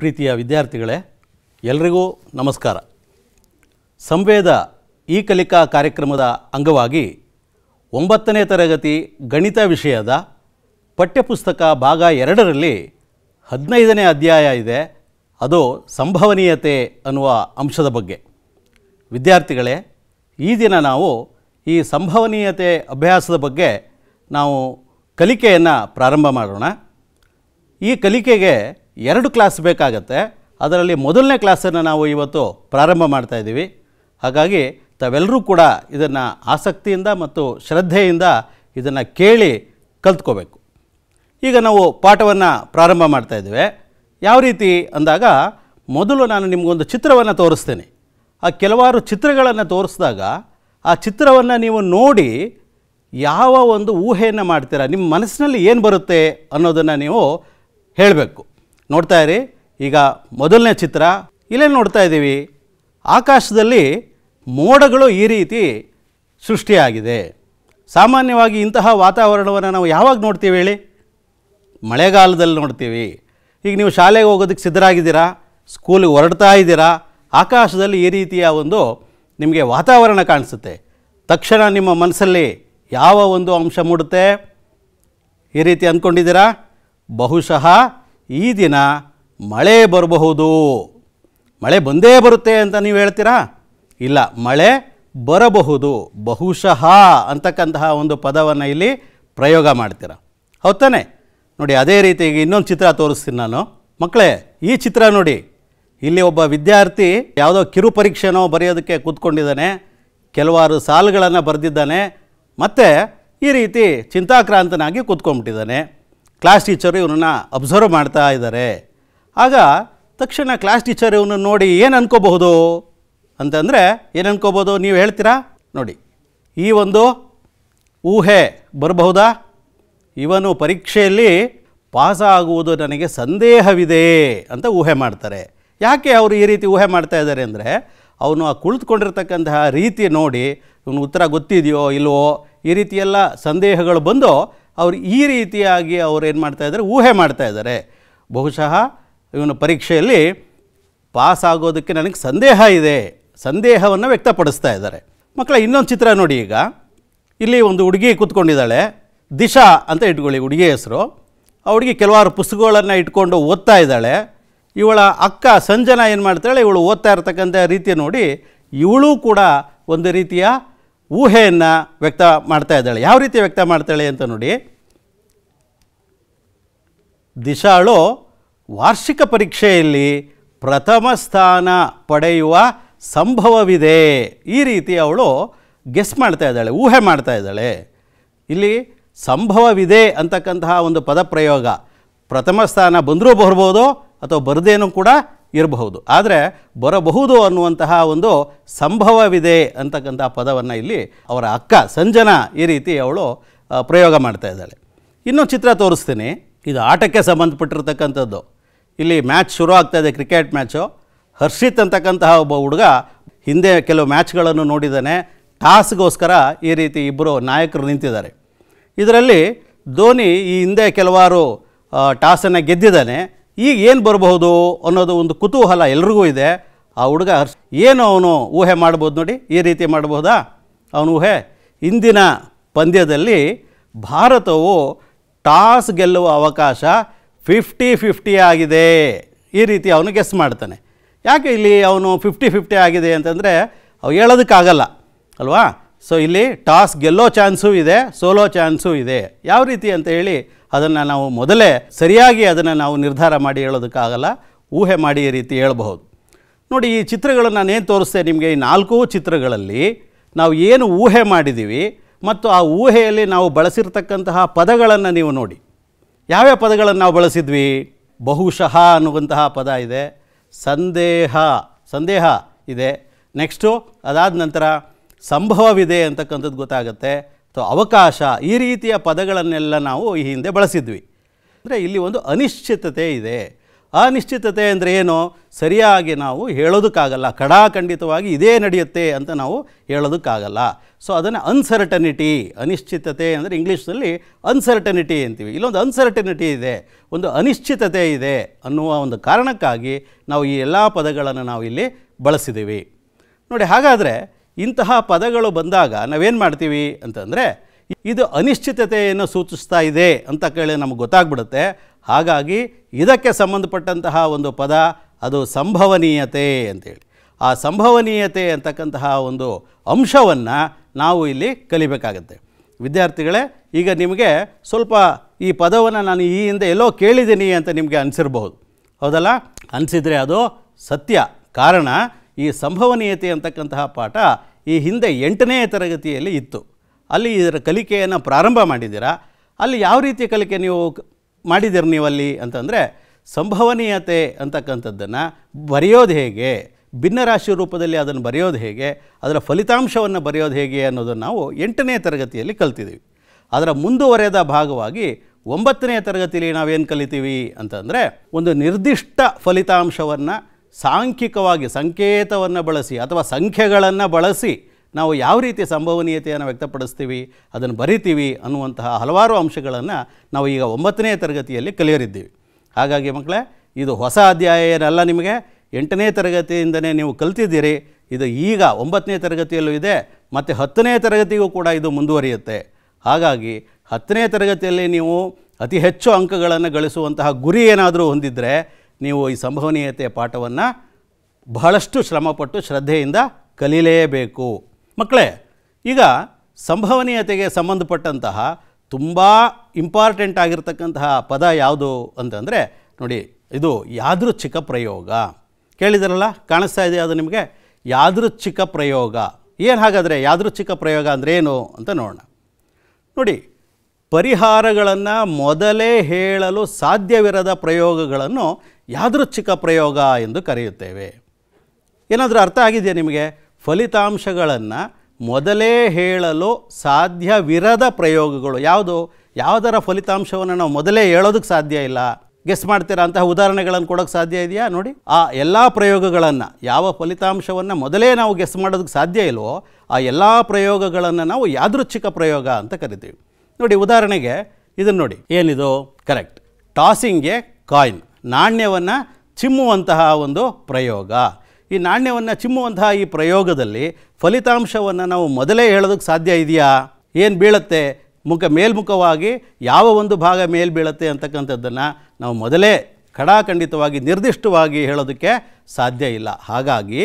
ಪ್ರೀತಿಯ ವಿದ್ಯಾರ್ಥಿಗಳೇ ಎಲ್ರಿಗೂ ನಮಸ್ಕಾರ ಸಂವೇದ ಈ ಕಲಿಕಾ ಕಾರ್ಯಕ್ರಮದ ಅಂಗವಾಗಿ ಒಂಬತ್ತನೇ ತರಗತಿ ಗಣಿತ ವಿಷಯದ ಪಠ್ಯಪುಸ್ತಕ ಭಾಗ ಎರಡರಲ್ಲಿ ಹದಿನೈದನೇ ಅಧ್ಯಾಯ ಇದೆ ಅದು ಸಂಭವನೀಯತೆ ಅನ್ನುವ ಅಂಶದ ಬಗ್ಗೆ ವಿದ್ಯಾರ್ಥಿಗಳೇ ಈ ದಿನ ನಾವು ಈ ಸಂಭವನೀಯತೆ ಅಭ್ಯಾಸದ ಬಗ್ಗೆ ನಾವು ಕಲಿಕೆಯನ್ನು ಪ್ರಾರಂಭ ಮಾಡೋಣ ಈ ಕಲಿಕೆಗೆ ಎರಡು ಕ್ಲಾಸ್ ಬೇಕಾಗತ್ತೆ ಅದರಲ್ಲಿ ಮೊದಲನೇ ಕ್ಲಾಸನ್ನು ನಾವು ಇವತ್ತು ಪ್ರಾರಂಭ ಮಾಡ್ತಾಯಿದ್ದೀವಿ ಹಾಗಾಗಿ ತಾವೆಲ್ಲರೂ ಕೂಡ ಇದನ್ನು ಆಸಕ್ತಿಯಿಂದ ಮತ್ತು ಶ್ರದ್ಧೆಯಿಂದ ಇದನ್ನು ಕೇಳಿ ಕಲ್ತ್ಕೋಬೇಕು ಈಗ ನಾವು ಪಾಠವನ್ನು ಪ್ರಾರಂಭ ಮಾಡ್ತಾಯಿದ್ದೇವೆ ಯಾವ ರೀತಿ ಅಂದಾಗ ಮೊದಲು ನಾನು ನಿಮಗೊಂದು ಚಿತ್ರವನ್ನು ತೋರಿಸ್ತೇನೆ ಆ ಕೆಲವಾರು ಚಿತ್ರಗಳನ್ನು ತೋರಿಸಿದಾಗ ಆ ಚಿತ್ರವನ್ನು ನೀವು ನೋಡಿ ಯಾವ ಒಂದು ಊಹೆಯನ್ನು ಮಾಡ್ತೀರಾ ನಿಮ್ಮ ಮನಸ್ಸಿನಲ್ಲಿ ಏನು ಬರುತ್ತೆ ಅನ್ನೋದನ್ನು ನೀವು ಹೇಳಬೇಕು ನೋಡ್ತಾ ಇರಿ ಈಗ ಮೊದಲನೇ ಚಿತ್ರ ಇಲ್ಲೇ ನೋಡ್ತಾ ಇದ್ದೀವಿ ಆಕಾಶದಲ್ಲಿ ಮೋಡಗಳು ಈ ರೀತಿ ಸೃಷ್ಟಿಯಾಗಿದೆ ಸಾಮಾನ್ಯವಾಗಿ ಇಂತಹ ವಾತಾವರಣವನ್ನು ನಾವು ಯಾವಾಗ ನೋಡ್ತೀವಿ ಹೇಳಿ ಮಳೆಗಾಲದಲ್ಲಿ ನೋಡ್ತೀವಿ ಈಗ ನೀವು ಶಾಲೆಗೆ ಹೋಗೋದಕ್ಕೆ ಸಿದ್ಧರಾಗಿದ್ದೀರಾ ಸ್ಕೂಲಿಗೆ ಹೊರಡ್ತಾ ಇದ್ದೀರಾ ಆಕಾಶದಲ್ಲಿ ಈ ರೀತಿಯ ಒಂದು ನಿಮಗೆ ವಾತಾವರಣ ಕಾಣಿಸುತ್ತೆ ತಕ್ಷಣ ನಿಮ್ಮ ಮನಸ್ಸಲ್ಲಿ ಯಾವ ಒಂದು ಅಂಶ ಮೂಡುತ್ತೆ ಈ ರೀತಿ ಅಂದ್ಕೊಂಡಿದ್ದೀರಾ ಬಹುಶಃ ಈ ದಿನ ಮಳೆ ಬರಬಹುದು ಮಳೆ ಬಂದೇ ಬರುತ್ತೆ ಅಂತ ನೀವು ಹೇಳ್ತೀರಾ ಇಲ್ಲ ಮಳೆ ಬರಬಹುದು ಬಹುಶಃ ಅಂತಕ್ಕಂತಹ ಒಂದು ಪದವನ್ನು ಇಲ್ಲಿ ಪ್ರಯೋಗ ಮಾಡ್ತೀರ ತಾನೆ ನೋಡಿ ಅದೇ ರೀತಿ ಇನ್ನೊಂದು ಚಿತ್ರ ತೋರಿಸ್ತೀನಿ ನಾನು ಮಕ್ಕಳೇ ಈ ಚಿತ್ರ ನೋಡಿ ಇಲ್ಲಿ ಒಬ್ಬ ವಿದ್ಯಾರ್ಥಿ ಯಾವುದೋ ಕಿರು ಪರೀಕ್ಷೆನೋ ಬರೆಯೋದಕ್ಕೆ ಕೂತ್ಕೊಂಡಿದ್ದಾನೆ ಕೆಲವಾರು ಸಾಲುಗಳನ್ನು ಬರೆದಿದ್ದಾನೆ ಮತ್ತು ಈ ರೀತಿ ಚಿಂತಾಕ್ರಾಂತನಾಗಿ ಕೂತ್ಕೊಂಡ್ಬಿಟ್ಟಿದ್ದಾನೆ ಕ್ಲಾಸ್ ಟೀಚರು ಇವನನ್ನು ಅಬ್ಸರ್ವ್ ಮಾಡ್ತಾ ಇದ್ದಾರೆ ಆಗ ತಕ್ಷಣ ಕ್ಲಾಸ್ ಟೀಚರ್ ಇವನು ನೋಡಿ ಏನು ಅನ್ಕೋಬಹುದು ಅಂತಂದರೆ ಏನು ಅನ್ಕೋಬೋದು ನೀವು ಹೇಳ್ತೀರಾ ನೋಡಿ ಈ ಒಂದು ಊಹೆ ಬರಬಹುದಾ ಇವನು ಪರೀಕ್ಷೆಯಲ್ಲಿ ಪಾಸ್ ಆಗುವುದು ನನಗೆ ಸಂದೇಹವಿದೆ ಅಂತ ಊಹೆ ಮಾಡ್ತಾರೆ ಯಾಕೆ ಅವರು ಈ ರೀತಿ ಊಹೆ ಮಾಡ್ತಾ ಇದ್ದಾರೆ ಅಂದರೆ ಅವನು ಆ ಕುಳಿತುಕೊಂಡಿರ್ತಕ್ಕಂತಹ ರೀತಿ ನೋಡಿ ಇವನು ಉತ್ತರ ಗೊತ್ತಿದೆಯೋ ಇಲ್ಲವೋ ಈ ರೀತಿಯೆಲ್ಲ ಸಂದೇಹಗಳು ಬಂದು ಅವರು ಈ ರೀತಿಯಾಗಿ ಅವ್ರು ಏನು ಮಾಡ್ತಾ ಇದ್ದಾರೆ ಊಹೆ ಮಾಡ್ತಾ ಇದ್ದಾರೆ ಬಹುಶಃ ಇವನ ಪರೀಕ್ಷೆಯಲ್ಲಿ ಪಾಸ್ ಆಗೋದಕ್ಕೆ ನನಗೆ ಸಂದೇಹ ಇದೆ ಸಂದೇಹವನ್ನು ವ್ಯಕ್ತಪಡಿಸ್ತಾ ಇದ್ದಾರೆ ಮಕ್ಕಳ ಇನ್ನೊಂದು ಚಿತ್ರ ನೋಡಿ ಈಗ ಇಲ್ಲಿ ಒಂದು ಹುಡುಗಿ ಕೂತ್ಕೊಂಡಿದ್ದಾಳೆ ದಿಶಾ ಅಂತ ಇಟ್ಕೊಳ್ಳಿ ಹುಡುಗಿ ಹೆಸರು ಆ ಹುಡುಗಿ ಕೆಲವಾರು ಪುಸ್ತಕಗಳನ್ನು ಇಟ್ಕೊಂಡು ಓದ್ತಾ ಇದ್ದಾಳೆ ಇವಳ ಅಕ್ಕ ಸಂಜನಾ ಏನು ಮಾಡ್ತಾಳೆ ಇವಳು ಓದ್ತಾ ಇರ್ತಕ್ಕಂಥ ರೀತಿ ನೋಡಿ ಇವಳು ಕೂಡ ಒಂದು ರೀತಿಯ ಊಹೆಯನ್ನು ವ್ಯಕ್ತ ಮಾಡ್ತಾ ಇದ್ದಾಳೆ ಯಾವ ರೀತಿ ವ್ಯಕ್ತ ಮಾಡ್ತಾಳೆ ಅಂತ ನೋಡಿ ದಿಶಾಳು ವಾರ್ಷಿಕ ಪರೀಕ್ಷೆಯಲ್ಲಿ ಪ್ರಥಮ ಸ್ಥಾನ ಪಡೆಯುವ ಸಂಭವವಿದೆ ಈ ರೀತಿ ಅವಳು ಗೆಸ್ ಮಾಡ್ತಾ ಇದ್ದಾಳೆ ಊಹೆ ಮಾಡ್ತಾ ಇದ್ದಾಳೆ ಇಲ್ಲಿ ಸಂಭವವಿದೆ ಅಂತಕ್ಕಂತಹ ಒಂದು ಪದಪ್ರಯೋಗ ಪ್ರಥಮ ಸ್ಥಾನ ಬಂದರೂ ಬರ್ಬೋದು ಅಥವಾ ಬರದೇನೂ ಕೂಡ ಇರಬಹುದು ಆದರೆ ಬರಬಹುದು ಅನ್ನುವಂತಹ ಒಂದು ಸಂಭವವಿದೆ ಅಂತಕ್ಕಂಥ ಪದವನ್ನು ಇಲ್ಲಿ ಅವರ ಅಕ್ಕ ಸಂಜನಾ ಈ ರೀತಿ ಅವಳು ಪ್ರಯೋಗ ಮಾಡ್ತಾ ಇದ್ದಾಳೆ ಇನ್ನೂ ಚಿತ್ರ ತೋರಿಸ್ತೀನಿ ಇದು ಆಟಕ್ಕೆ ಸಂಬಂಧಪಟ್ಟಿರ್ತಕ್ಕಂಥದ್ದು ಇಲ್ಲಿ ಮ್ಯಾಚ್ ಶುರು ಆಗ್ತಾ ಇದೆ ಕ್ರಿಕೆಟ್ ಮ್ಯಾಚು ಹರ್ಷಿತ್ ಅಂತಕ್ಕಂತಹ ಒಬ್ಬ ಹುಡುಗ ಹಿಂದೆ ಕೆಲವು ಮ್ಯಾಚ್ಗಳನ್ನು ನೋಡಿದ್ದಾನೆ ಟಾಸ್ಗೋಸ್ಕರ ಈ ರೀತಿ ಇಬ್ಬರು ನಾಯಕರು ನಿಂತಿದ್ದಾರೆ ಇದರಲ್ಲಿ ಧೋನಿ ಈ ಹಿಂದೆ ಕೆಲವಾರು ಟಾಸನ್ನು ಗೆದ್ದಿದ್ದಾನೆ ಈಗ ಏನು ಬರಬಹುದು ಅನ್ನೋದು ಒಂದು ಕುತೂಹಲ ಎಲ್ರಿಗೂ ಇದೆ ಆ ಹುಡುಗ ಏನು ಅವನು ಊಹೆ ಮಾಡ್ಬೋದು ನೋಡಿ ಈ ರೀತಿ ಮಾಡಬಹುದಾ ಅವನು ಊಹೆ ಇಂದಿನ ಪಂದ್ಯದಲ್ಲಿ ಭಾರತವು ಟಾಸ್ ಗೆಲ್ಲುವ ಅವಕಾಶ ಫಿಫ್ಟಿ ಫಿಫ್ಟಿ ಆಗಿದೆ ಈ ರೀತಿ ಅವನು ಗೆಸ್ ಮಾಡ್ತಾನೆ ಯಾಕೆ ಇಲ್ಲಿ ಅವನು ಫಿಫ್ಟಿ ಫಿಫ್ಟಿ ಆಗಿದೆ ಅಂತಂದರೆ ಅವು ಹೇಳೋದಕ್ಕಾಗಲ್ಲ ಅಲ್ವಾ ಸೊ ಇಲ್ಲಿ ಟಾಸ್ ಗೆಲ್ಲೋ ಚಾನ್ಸೂ ಇದೆ ಸೋಲೋ ಚಾನ್ಸೂ ಇದೆ ಯಾವ ರೀತಿ ಅಂತ ಹೇಳಿ ಅದನ್ನು ನಾವು ಮೊದಲೇ ಸರಿಯಾಗಿ ಅದನ್ನು ನಾವು ನಿರ್ಧಾರ ಮಾಡಿ ಹೇಳೋದಕ್ಕಾಗಲ್ಲ ಊಹೆ ಮಾಡಿ ಈ ರೀತಿ ಹೇಳ್ಬಹುದು ನೋಡಿ ಈ ಚಿತ್ರಗಳನ್ನು ನಾನೇನು ತೋರಿಸ್ತೆ ನಿಮಗೆ ಈ ನಾಲ್ಕೂ ಚಿತ್ರಗಳಲ್ಲಿ ನಾವು ಏನು ಊಹೆ ಮಾಡಿದ್ದೀವಿ ಮತ್ತು ಆ ಊಹೆಯಲ್ಲಿ ನಾವು ಬಳಸಿರ್ತಕ್ಕಂತಹ ಪದಗಳನ್ನು ನೀವು ನೋಡಿ ಯಾವ್ಯಾವ ಪದಗಳನ್ನು ನಾವು ಬಳಸಿದ್ವಿ ಬಹುಶಃ ಅನ್ನುವಂತಹ ಪದ ಇದೆ ಸಂದೇಹ ಸಂದೇಹ ಇದೆ ನೆಕ್ಸ್ಟು ಅದಾದ ನಂತರ ಸಂಭವವಿದೆ ಅಂತಕ್ಕಂಥದ್ದು ಗೊತ್ತಾಗುತ್ತೆ ಅಥವಾ ಅವಕಾಶ ಈ ರೀತಿಯ ಪದಗಳನ್ನೆಲ್ಲ ನಾವು ಈ ಹಿಂದೆ ಬಳಸಿದ್ವಿ ಅಂದರೆ ಇಲ್ಲಿ ಒಂದು ಅನಿಶ್ಚಿತತೆ ಇದೆ ಅನಿಶ್ಚಿತತೆ ಅಂದರೆ ಏನು ಸರಿಯಾಗಿ ನಾವು ಹೇಳೋದಕ್ಕಾಗಲ್ಲ ಕಡಾಖಂಡಿತವಾಗಿ ಇದೇ ನಡೆಯುತ್ತೆ ಅಂತ ನಾವು ಹೇಳೋದಕ್ಕಾಗಲ್ಲ ಸೊ ಅದನ್ನು ಅನ್ಸರ್ಟನಿಟಿ ಅನಿಶ್ಚಿತತೆ ಅಂದರೆ ಇಂಗ್ಲೀಷ್ನಲ್ಲಿ ಅನ್ಸರ್ಟನಿಟಿ ಅಂತೀವಿ ಇಲ್ಲೊಂದು ಅನ್ಸರ್ಟನಿಟಿ ಇದೆ ಒಂದು ಅನಿಶ್ಚಿತತೆ ಇದೆ ಅನ್ನುವ ಒಂದು ಕಾರಣಕ್ಕಾಗಿ ನಾವು ಈ ಎಲ್ಲ ಪದಗಳನ್ನು ನಾವು ಇಲ್ಲಿ ಬಳಸಿದ್ದೀವಿ ನೋಡಿ ಹಾಗಾದರೆ ಇಂತಹ ಪದಗಳು ಬಂದಾಗ ನಾವೇನು ಮಾಡ್ತೀವಿ ಅಂತಂದರೆ ಇದು ಅನಿಶ್ಚಿತತೆಯನ್ನು ಸೂಚಿಸ್ತಾ ಇದೆ ಅಂತ ಕೇಳಿ ನಮ್ಗೆ ಗೊತ್ತಾಗ್ಬಿಡುತ್ತೆ ಹಾಗಾಗಿ ಇದಕ್ಕೆ ಸಂಬಂಧಪಟ್ಟಂತಹ ಒಂದು ಪದ ಅದು ಸಂಭವನೀಯತೆ ಅಂತೇಳಿ ಆ ಸಂಭವನೀಯತೆ ಅಂತಕ್ಕಂತಹ ಒಂದು ಅಂಶವನ್ನು ನಾವು ಇಲ್ಲಿ ಕಲಿಬೇಕಾಗತ್ತೆ ವಿದ್ಯಾರ್ಥಿಗಳೇ ಈಗ ನಿಮಗೆ ಸ್ವಲ್ಪ ಈ ಪದವನ್ನು ನಾನು ಈ ಹಿಂದೆ ಎಲ್ಲೋ ಕೇಳಿದ್ದೀನಿ ಅಂತ ನಿಮಗೆ ಅನಿಸಿರ್ಬೋದು ಹೌದಲ್ಲ ಅನಿಸಿದರೆ ಅದು ಸತ್ಯ ಕಾರಣ ಈ ಸಂಭವನೀಯತೆ ಅಂತಕ್ಕಂತಹ ಪಾಠ ಈ ಹಿಂದೆ ಎಂಟನೇ ತರಗತಿಯಲ್ಲಿ ಇತ್ತು ಅಲ್ಲಿ ಇದರ ಕಲಿಕೆಯನ್ನು ಪ್ರಾರಂಭ ಮಾಡಿದ್ದೀರಾ ಅಲ್ಲಿ ಯಾವ ರೀತಿಯ ಕಲಿಕೆ ನೀವು ಮಾಡಿದ್ದೀರಿ ನೀವಲ್ಲಿ ಅಂತಂದರೆ ಸಂಭವನೀಯತೆ ಅಂತಕ್ಕಂಥದ್ದನ್ನು ಬರೆಯೋದು ಹೇಗೆ ಭಿನ್ನರಾಶಿ ರೂಪದಲ್ಲಿ ಅದನ್ನು ಬರೆಯೋದು ಹೇಗೆ ಅದರ ಫಲಿತಾಂಶವನ್ನು ಬರೆಯೋದು ಹೇಗೆ ಅನ್ನೋದನ್ನು ನಾವು ಎಂಟನೇ ತರಗತಿಯಲ್ಲಿ ಕಲ್ತಿದ್ದೀವಿ ಅದರ ಮುಂದುವರೆದ ಭಾಗವಾಗಿ ಒಂಬತ್ತನೇ ತರಗತಿಯಲ್ಲಿ ನಾವೇನು ಕಲಿತೀವಿ ಅಂತಂದರೆ ಒಂದು ನಿರ್ದಿಷ್ಟ ಫಲಿತಾಂಶವನ್ನು ಸಾಂಖ್ಯಿಕವಾಗಿ ಸಂಕೇತವನ್ನು ಬಳಸಿ ಅಥವಾ ಸಂಖ್ಯೆಗಳನ್ನು ಬಳಸಿ ನಾವು ಯಾವ ರೀತಿ ಸಂಭವನೀಯತೆಯನ್ನು ವ್ಯಕ್ತಪಡಿಸ್ತೀವಿ ಅದನ್ನು ಬರಿತೀವಿ ಅನ್ನುವಂತಹ ಹಲವಾರು ಅಂಶಗಳನ್ನು ನಾವು ಈಗ ಒಂಬತ್ತನೇ ತರಗತಿಯಲ್ಲಿ ಕಲಿಯರಿದ್ದೀವಿ ಹಾಗಾಗಿ ಮಕ್ಕಳೇ ಇದು ಹೊಸ ಅಧ್ಯಾಯ ಏನಲ್ಲ ನಿಮಗೆ ಎಂಟನೇ ತರಗತಿಯಿಂದನೇ ನೀವು ಕಲ್ತಿದ್ದೀರಿ ಇದು ಈಗ ಒಂಬತ್ತನೇ ತರಗತಿಯಲ್ಲೂ ಇದೆ ಮತ್ತು ಹತ್ತನೇ ತರಗತಿಗೂ ಕೂಡ ಇದು ಮುಂದುವರಿಯುತ್ತೆ ಹಾಗಾಗಿ ಹತ್ತನೇ ತರಗತಿಯಲ್ಲಿ ನೀವು ಅತಿ ಹೆಚ್ಚು ಅಂಕಗಳನ್ನು ಗಳಿಸುವಂತಹ ಗುರಿ ಏನಾದರೂ ಹೊಂದಿದ್ದರೆ ನೀವು ಈ ಸಂಭವನೀಯತೆಯ ಪಾಠವನ್ನು ಬಹಳಷ್ಟು ಶ್ರಮಪಟ್ಟು ಶ್ರದ್ಧೆಯಿಂದ ಕಲೀಲೇಬೇಕು ಮಕ್ಕಳೇ ಈಗ ಸಂಭವನೀಯತೆಗೆ ಸಂಬಂಧಪಟ್ಟಂತಹ ತುಂಬ ಇಂಪಾರ್ಟೆಂಟ್ ಆಗಿರ್ತಕ್ಕಂತಹ ಪದ ಯಾವುದು ಅಂತಂದರೆ ನೋಡಿ ಇದು ಯಾದೃಚ್ಛಿಕ ಪ್ರಯೋಗ ಕೇಳಿದಿರಲ್ಲ ಕಾಣಿಸ್ತಾ ಇದೆಯಾ ಅದು ನಿಮಗೆ ಯಾದೃಚ್ಛಿಕ ಪ್ರಯೋಗ ಏನು ಹಾಗಾದರೆ ಯಾದೃಚ್ಛಿಕ ಪ್ರಯೋಗ ಅಂದರೆ ಏನು ಅಂತ ನೋಡೋಣ ನೋಡಿ ಪರಿಹಾರಗಳನ್ನು ಮೊದಲೇ ಹೇಳಲು ಸಾಧ್ಯವಿರದ ಪ್ರಯೋಗಗಳನ್ನು ಯಾದೃಚ್ಛಿಕ ಪ್ರಯೋಗ ಎಂದು ಕರೆಯುತ್ತೇವೆ ಏನಾದರೂ ಅರ್ಥ ಆಗಿದೆಯಾ ನಿಮಗೆ ಫಲಿತಾಂಶಗಳನ್ನು ಮೊದಲೇ ಹೇಳಲು ಸಾಧ್ಯವಿರದ ಪ್ರಯೋಗಗಳು ಯಾವುದು ಯಾವುದರ ಫಲಿತಾಂಶವನ್ನು ನಾವು ಮೊದಲೇ ಹೇಳೋದಕ್ಕೆ ಸಾಧ್ಯ ಇಲ್ಲ ಗೆಸ್ ಮಾಡ್ತೀರಾ ಅಂತಹ ಉದಾಹರಣೆಗಳನ್ನು ಕೊಡೋಕ್ಕೆ ಸಾಧ್ಯ ಇದೆಯಾ ನೋಡಿ ಆ ಎಲ್ಲ ಪ್ರಯೋಗಗಳನ್ನು ಯಾವ ಫಲಿತಾಂಶವನ್ನು ಮೊದಲೇ ನಾವು ಗೆಸ್ ಮಾಡೋದಕ್ಕೆ ಸಾಧ್ಯ ಇಲ್ವೋ ಆ ಎಲ್ಲ ಪ್ರಯೋಗಗಳನ್ನು ನಾವು ಯಾದೃಚ್ಛಿಕ ಪ್ರಯೋಗ ಅಂತ ಕರಿತೀವಿ ನೋಡಿ ಉದಾಹರಣೆಗೆ ಇದನ್ನು ನೋಡಿ ಏನಿದು ಕರೆಕ್ಟ್ ಟಾಸಿಂಗ್ಗೆ ಕಾಯಿನ್ ನಾಣ್ಯವನ್ನು ಚಿಮ್ಮುವಂತಹ ಒಂದು ಪ್ರಯೋಗ ಈ ನಾಣ್ಯವನ್ನು ಚಿಮ್ಮುವಂತಹ ಈ ಪ್ರಯೋಗದಲ್ಲಿ ಫಲಿತಾಂಶವನ್ನು ನಾವು ಮೊದಲೇ ಹೇಳೋದಕ್ಕೆ ಸಾಧ್ಯ ಇದೆಯಾ ಏನು ಬೀಳುತ್ತೆ ಮುಖ ಮೇಲ್ಮುಖವಾಗಿ ಯಾವ ಒಂದು ಭಾಗ ಮೇಲ್ ಬೀಳುತ್ತೆ ಅಂತಕ್ಕಂಥದ್ದನ್ನು ನಾವು ಮೊದಲೇ ಖಡಾಖಂಡಿತವಾಗಿ ನಿರ್ದಿಷ್ಟವಾಗಿ ಹೇಳೋದಕ್ಕೆ ಸಾಧ್ಯ ಇಲ್ಲ ಹಾಗಾಗಿ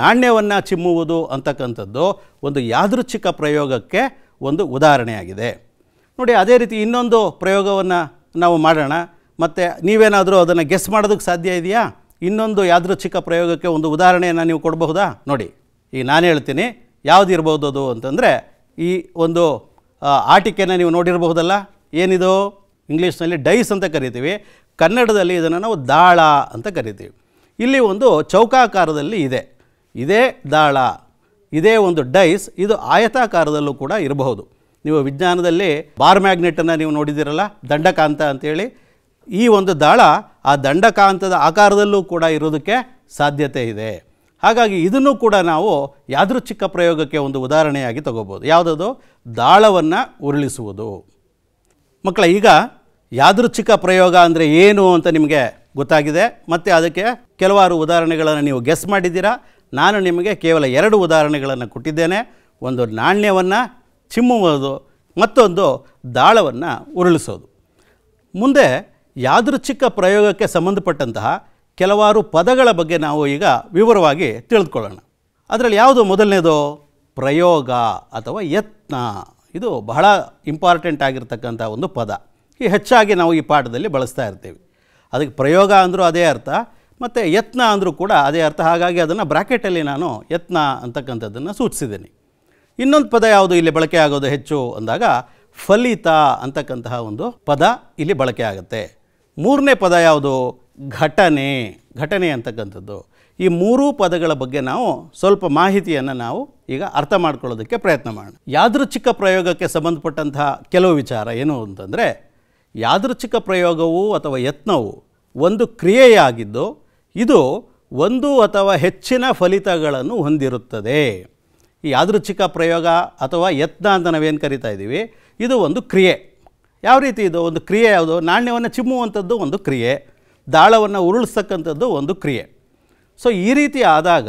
ನಾಣ್ಯವನ್ನು ಚಿಮ್ಮುವುದು ಅಂತಕ್ಕಂಥದ್ದು ಒಂದು ಯಾದೃಚ್ಛಿಕ ಪ್ರಯೋಗಕ್ಕೆ ಒಂದು ಉದಾಹರಣೆಯಾಗಿದೆ ನೋಡಿ ಅದೇ ರೀತಿ ಇನ್ನೊಂದು ಪ್ರಯೋಗವನ್ನು ನಾವು ಮಾಡೋಣ ಮತ್ತು ನೀವೇನಾದರೂ ಅದನ್ನು ಗೆಸ್ ಮಾಡೋದಕ್ಕೆ ಸಾಧ್ಯ ಇದೆಯಾ ಇನ್ನೊಂದು ಯಾದೃಚ್ಛಿಕ ಪ್ರಯೋಗಕ್ಕೆ ಒಂದು ಉದಾಹರಣೆಯನ್ನು ನೀವು ಕೊಡಬಹುದಾ ನೋಡಿ ಈಗ ನಾನು ಹೇಳ್ತೀನಿ ಯಾವುದಿರ್ಬೋದು ಅದು ಅಂತಂದರೆ ಈ ಒಂದು ಆಟಿಕೆನ ನೀವು ನೋಡಿರಬಹುದಲ್ಲ ಏನಿದು ಇಂಗ್ಲೀಷ್ನಲ್ಲಿ ಡೈಸ್ ಅಂತ ಕರಿತೀವಿ ಕನ್ನಡದಲ್ಲಿ ಇದನ್ನು ನಾವು ದಾಳ ಅಂತ ಕರಿತೀವಿ ಇಲ್ಲಿ ಒಂದು ಚೌಕಾಕಾರದಲ್ಲಿ ಇದೆ ಇದೇ ದಾಳ ಇದೇ ಒಂದು ಡೈಸ್ ಇದು ಆಯತಾಕಾರದಲ್ಲೂ ಕೂಡ ಇರಬಹುದು ನೀವು ವಿಜ್ಞಾನದಲ್ಲಿ ಬಾರ್ ಮ್ಯಾಗ್ನೆಟನ್ನು ನೀವು ನೋಡಿದ್ದೀರಲ್ಲ ದಂಡಕಾಂತ ಅಂತೇಳಿ ಈ ಒಂದು ದಾಳ ಆ ದಂಡಕಾಂತದ ಆಕಾರದಲ್ಲೂ ಕೂಡ ಇರೋದಕ್ಕೆ ಸಾಧ್ಯತೆ ಇದೆ ಹಾಗಾಗಿ ಇದನ್ನು ಕೂಡ ನಾವು ಯಾದೃಚ್ಛಿಕ ಪ್ರಯೋಗಕ್ಕೆ ಒಂದು ಉದಾಹರಣೆಯಾಗಿ ತಗೋಬೋದು ಯಾವುದದು ದಾಳವನ್ನು ಉರುಳಿಸುವುದು ಮಕ್ಕಳ ಈಗ ಯಾದೃಚ್ಛಿಕ ಪ್ರಯೋಗ ಅಂದರೆ ಏನು ಅಂತ ನಿಮಗೆ ಗೊತ್ತಾಗಿದೆ ಮತ್ತು ಅದಕ್ಕೆ ಕೆಲವಾರು ಉದಾಹರಣೆಗಳನ್ನು ನೀವು ಗೆಸ್ ಮಾಡಿದ್ದೀರಾ ನಾನು ನಿಮಗೆ ಕೇವಲ ಎರಡು ಉದಾಹರಣೆಗಳನ್ನು ಕೊಟ್ಟಿದ್ದೇನೆ ಒಂದು ನಾಣ್ಯವನ್ನು ಚಿಮ್ಮುವುದು ಮತ್ತೊಂದು ದಾಳವನ್ನು ಉರುಳಿಸೋದು ಮುಂದೆ ಯಾದೃಚ್ಛಿಕ ಪ್ರಯೋಗಕ್ಕೆ ಸಂಬಂಧಪಟ್ಟಂತಹ ಕೆಲವಾರು ಪದಗಳ ಬಗ್ಗೆ ನಾವು ಈಗ ವಿವರವಾಗಿ ತಿಳಿದುಕೊಳ್ಳೋಣ ಅದರಲ್ಲಿ ಯಾವುದು ಮೊದಲನೇದು ಪ್ರಯೋಗ ಅಥವಾ ಯತ್ನ ಇದು ಬಹಳ ಇಂಪಾರ್ಟೆಂಟ್ ಆಗಿರ್ತಕ್ಕಂಥ ಒಂದು ಪದ ಈ ಹೆಚ್ಚಾಗಿ ನಾವು ಈ ಪಾಠದಲ್ಲಿ ಬಳಸ್ತಾ ಇರ್ತೀವಿ ಅದಕ್ಕೆ ಪ್ರಯೋಗ ಅಂದರೂ ಅದೇ ಅರ್ಥ ಮತ್ತು ಯತ್ನ ಅಂದರೂ ಕೂಡ ಅದೇ ಅರ್ಥ ಹಾಗಾಗಿ ಅದನ್ನು ಬ್ರಾಕೆಟಲ್ಲಿ ನಾನು ಯತ್ನ ಅಂತಕ್ಕಂಥದ್ದನ್ನು ಸೂಚಿಸಿದ್ದೀನಿ ಇನ್ನೊಂದು ಪದ ಯಾವುದು ಇಲ್ಲಿ ಬಳಕೆ ಆಗೋದು ಹೆಚ್ಚು ಅಂದಾಗ ಫಲಿತ ಅಂತಕ್ಕಂತಹ ಒಂದು ಪದ ಇಲ್ಲಿ ಬಳಕೆ ಆಗುತ್ತೆ ಮೂರನೇ ಪದ ಯಾವುದು ಘಟನೆ ಘಟನೆ ಅಂತಕ್ಕಂಥದ್ದು ಈ ಮೂರೂ ಪದಗಳ ಬಗ್ಗೆ ನಾವು ಸ್ವಲ್ಪ ಮಾಹಿತಿಯನ್ನು ನಾವು ಈಗ ಅರ್ಥ ಮಾಡ್ಕೊಳ್ಳೋದಕ್ಕೆ ಪ್ರಯತ್ನ ಮಾಡೋಣ ಯಾದೃಚ್ಛಿಕ ಪ್ರಯೋಗಕ್ಕೆ ಸಂಬಂಧಪಟ್ಟಂತಹ ಕೆಲವು ವಿಚಾರ ಏನು ಅಂತಂದರೆ ಯಾದೃಚ್ಛಿಕ ಪ್ರಯೋಗವು ಅಥವಾ ಯತ್ನವು ಒಂದು ಕ್ರಿಯೆಯಾಗಿದ್ದು ಇದು ಒಂದು ಅಥವಾ ಹೆಚ್ಚಿನ ಫಲಿತಗಳನ್ನು ಹೊಂದಿರುತ್ತದೆ ಈ ಯಾದೃಚ್ಛಿಕ ಪ್ರಯೋಗ ಅಥವಾ ಯತ್ನ ಅಂತ ನಾವೇನು ಕರಿತಾ ಇದ್ದೀವಿ ಇದು ಒಂದು ಕ್ರಿಯೆ ಯಾವ ರೀತಿ ಇದು ಒಂದು ಕ್ರಿಯೆ ಯಾವುದು ನಾಣ್ಯವನ್ನು ಚಿಮ್ಮುವಂಥದ್ದು ಒಂದು ಕ್ರಿಯೆ ದಾಳವನ್ನು ಉರುಳಿಸ್ತಕ್ಕಂಥದ್ದು ಒಂದು ಕ್ರಿಯೆ ಸೊ ಈ ರೀತಿ ಆದಾಗ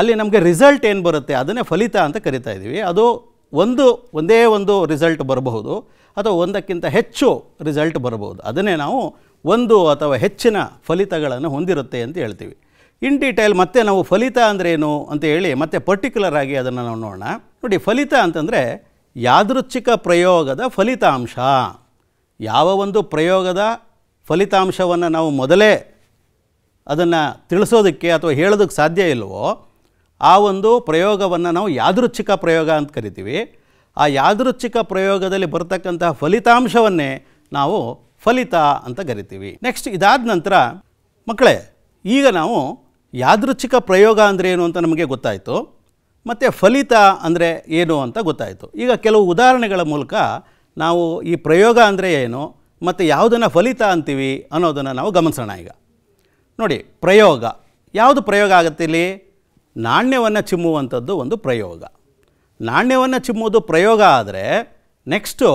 ಅಲ್ಲಿ ನಮಗೆ ರಿಸಲ್ಟ್ ಏನು ಬರುತ್ತೆ ಅದನ್ನೇ ಫಲಿತ ಅಂತ ಕರಿತಾ ಇದ್ದೀವಿ ಅದು ಒಂದು ಒಂದೇ ಒಂದು ರಿಸಲ್ಟ್ ಬರಬಹುದು ಅಥವಾ ಒಂದಕ್ಕಿಂತ ಹೆಚ್ಚು ರಿಸಲ್ಟ್ ಬರಬಹುದು ಅದನ್ನೇ ನಾವು ಒಂದು ಅಥವಾ ಹೆಚ್ಚಿನ ಫಲಿತಗಳನ್ನು ಹೊಂದಿರುತ್ತೆ ಅಂತ ಹೇಳ್ತೀವಿ ಇನ್ ಡೀಟೇಲ್ ಮತ್ತೆ ನಾವು ಫಲಿತ ಅಂದ್ರೇನು ಅಂತ ಹೇಳಿ ಮತ್ತೆ ಪರ್ಟಿಕ್ಯುಲರ್ ಆಗಿ ಅದನ್ನು ನಾವು ನೋಡೋಣ ನೋಡಿ ಫಲಿತ ಅಂತಂದರೆ ಯಾದೃಚ್ಛಿಕ ಪ್ರಯೋಗದ ಫಲಿತಾಂಶ ಯಾವ ಒಂದು ಪ್ರಯೋಗದ ಫಲಿತಾಂಶವನ್ನು ನಾವು ಮೊದಲೇ ಅದನ್ನು ತಿಳಿಸೋದಕ್ಕೆ ಅಥವಾ ಹೇಳೋದಕ್ಕೆ ಸಾಧ್ಯ ಇಲ್ಲವೋ ಆ ಒಂದು ಪ್ರಯೋಗವನ್ನು ನಾವು ಯಾದೃಚ್ಛಿಕ ಪ್ರಯೋಗ ಅಂತ ಕರಿತೀವಿ ಆ ಯಾದೃಚ್ಛಿಕ ಪ್ರಯೋಗದಲ್ಲಿ ಬರ್ತಕ್ಕಂತಹ ಫಲಿತಾಂಶವನ್ನೇ ನಾವು ಫಲಿತ ಅಂತ ಕರಿತೀವಿ ನೆಕ್ಸ್ಟ್ ಇದಾದ ನಂತರ ಮಕ್ಕಳೇ ಈಗ ನಾವು ಯಾದೃಚ್ಛಿಕ ಪ್ರಯೋಗ ಅಂದರೆ ಏನು ಅಂತ ನಮಗೆ ಗೊತ್ತಾಯಿತು ಮತ್ತು ಫಲಿತ ಅಂದರೆ ಏನು ಅಂತ ಗೊತ್ತಾಯಿತು ಈಗ ಕೆಲವು ಉದಾಹರಣೆಗಳ ಮೂಲಕ ನಾವು ಈ ಪ್ರಯೋಗ ಅಂದರೆ ಏನು ಮತ್ತು ಯಾವುದನ್ನು ಫಲಿತ ಅಂತೀವಿ ಅನ್ನೋದನ್ನು ನಾವು ಗಮನಿಸೋಣ ಈಗ ನೋಡಿ ಪ್ರಯೋಗ ಯಾವುದು ಪ್ರಯೋಗ ಆಗುತ್ತೆ ಇಲ್ಲಿ ನಾಣ್ಯವನ್ನು ಚಿಮ್ಮುವಂಥದ್ದು ಒಂದು ಪ್ರಯೋಗ ನಾಣ್ಯವನ್ನು ಚಿಮ್ಮುವುದು ಪ್ರಯೋಗ ಆದರೆ ನೆಕ್ಸ್ಟು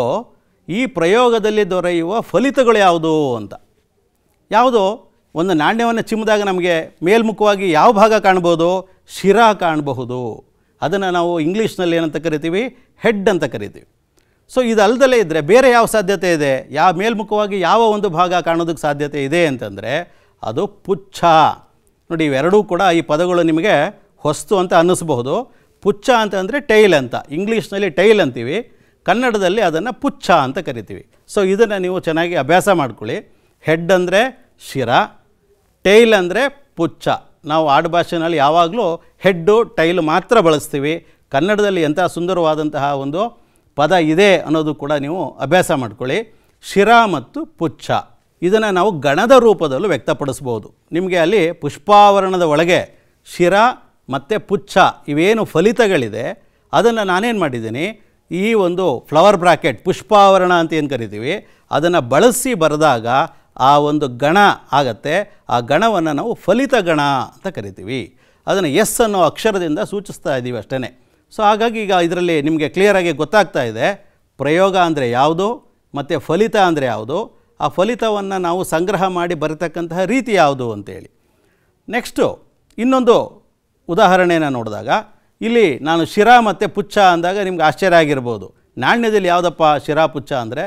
ಈ ಪ್ರಯೋಗದಲ್ಲಿ ದೊರೆಯುವ ಫಲಿತಗಳು ಯಾವುದು ಅಂತ ಯಾವುದು ಒಂದು ನಾಣ್ಯವನ್ನು ಚಿಮ್ಮದಾಗ ನಮಗೆ ಮೇಲ್ಮುಖವಾಗಿ ಯಾವ ಭಾಗ ಕಾಣ್ಬೋದು ಶಿರ ಕಾಣಬಹುದು ಅದನ್ನು ನಾವು ಇಂಗ್ಲೀಷ್ನಲ್ಲಿ ಏನಂತ ಕರಿತೀವಿ ಹೆಡ್ ಅಂತ ಕರಿತೀವಿ ಸೊ ಇದು ಅಲ್ಲದಲ್ಲೇ ಇದ್ದರೆ ಬೇರೆ ಯಾವ ಸಾಧ್ಯತೆ ಇದೆ ಯಾವ ಮೇಲ್ಮುಖವಾಗಿ ಯಾವ ಒಂದು ಭಾಗ ಕಾಣೋದಕ್ಕೆ ಸಾಧ್ಯತೆ ಇದೆ ಅಂತಂದರೆ ಅದು ಪುಚ್ಛ ನೋಡಿ ಇವೆರಡೂ ಕೂಡ ಈ ಪದಗಳು ನಿಮಗೆ ಹೊಸ್ತು ಅಂತ ಅನ್ನಿಸ್ಬಹುದು ಪುಚ್ಛ ಅಂತ ಅಂದರೆ ಟೈಲ್ ಅಂತ ಇಂಗ್ಲೀಷ್ನಲ್ಲಿ ಟೈಲ್ ಅಂತೀವಿ ಕನ್ನಡದಲ್ಲಿ ಅದನ್ನು ಪುಚ್ಛ ಅಂತ ಕರಿತೀವಿ ಸೊ ಇದನ್ನು ನೀವು ಚೆನ್ನಾಗಿ ಅಭ್ಯಾಸ ಮಾಡ್ಕೊಳ್ಳಿ ಹೆಡ್ ಅಂದರೆ ಶಿರ ಟೈಲ್ ಅಂದರೆ ಪುಚ್ಛ ನಾವು ಆಡುಭಾಷೆನಲ್ಲಿ ಯಾವಾಗಲೂ ಹೆಡ್ಡು ಟೈಲ್ ಮಾತ್ರ ಬಳಸ್ತೀವಿ ಕನ್ನಡದಲ್ಲಿ ಎಂಥ ಸುಂದರವಾದಂತಹ ಒಂದು ಪದ ಇದೆ ಅನ್ನೋದು ಕೂಡ ನೀವು ಅಭ್ಯಾಸ ಮಾಡ್ಕೊಳ್ಳಿ ಶಿರ ಮತ್ತು ಪುಚ್ಛ ಇದನ್ನು ನಾವು ಗಣದ ರೂಪದಲ್ಲೂ ವ್ಯಕ್ತಪಡಿಸ್ಬೋದು ನಿಮಗೆ ಅಲ್ಲಿ ಪುಷ್ಪಾವರಣದ ಒಳಗೆ ಶಿರ ಮತ್ತು ಪುಚ್ಛ ಇವೇನು ಫಲಿತಗಳಿದೆ ಅದನ್ನು ನಾನೇನು ಮಾಡಿದ್ದೀನಿ ಈ ಒಂದು ಫ್ಲವರ್ ಬ್ರಾಕೆಟ್ ಪುಷ್ಪಾವರಣ ಅಂತ ಏನು ಕರಿತೀವಿ ಅದನ್ನು ಬಳಸಿ ಬರೆದಾಗ ಆ ಒಂದು ಗಣ ಆಗತ್ತೆ ಆ ಗಣವನ್ನು ನಾವು ಫಲಿತ ಗಣ ಅಂತ ಕರಿತೀವಿ ಅದನ್ನು ಎಸ್ ಅನ್ನೋ ಅಕ್ಷರದಿಂದ ಸೂಚಿಸ್ತಾ ಇದ್ದೀವಿ ಅಷ್ಟೇ ಸೊ ಹಾಗಾಗಿ ಈಗ ಇದರಲ್ಲಿ ನಿಮಗೆ ಕ್ಲಿಯರಾಗಿ ಗೊತ್ತಾಗ್ತಾ ಇದೆ ಪ್ರಯೋಗ ಅಂದರೆ ಯಾವುದು ಮತ್ತು ಫಲಿತ ಅಂದರೆ ಯಾವುದು ಆ ಫಲಿತವನ್ನು ನಾವು ಸಂಗ್ರಹ ಮಾಡಿ ಬರತಕ್ಕಂತಹ ರೀತಿ ಯಾವುದು ಅಂತೇಳಿ ನೆಕ್ಸ್ಟು ಇನ್ನೊಂದು ಉದಾಹರಣೆಯನ್ನು ನೋಡಿದಾಗ ಇಲ್ಲಿ ನಾನು ಶಿರಾ ಮತ್ತು ಪುಚ್ಚ ಅಂದಾಗ ನಿಮ್ಗೆ ಆಶ್ಚರ್ಯ ಆಗಿರ್ಬೋದು ನಾಣ್ಯದಲ್ಲಿ ಯಾವುದಪ್ಪ ಶಿರಾ ಪುಚ್ಚ ಅಂದರೆ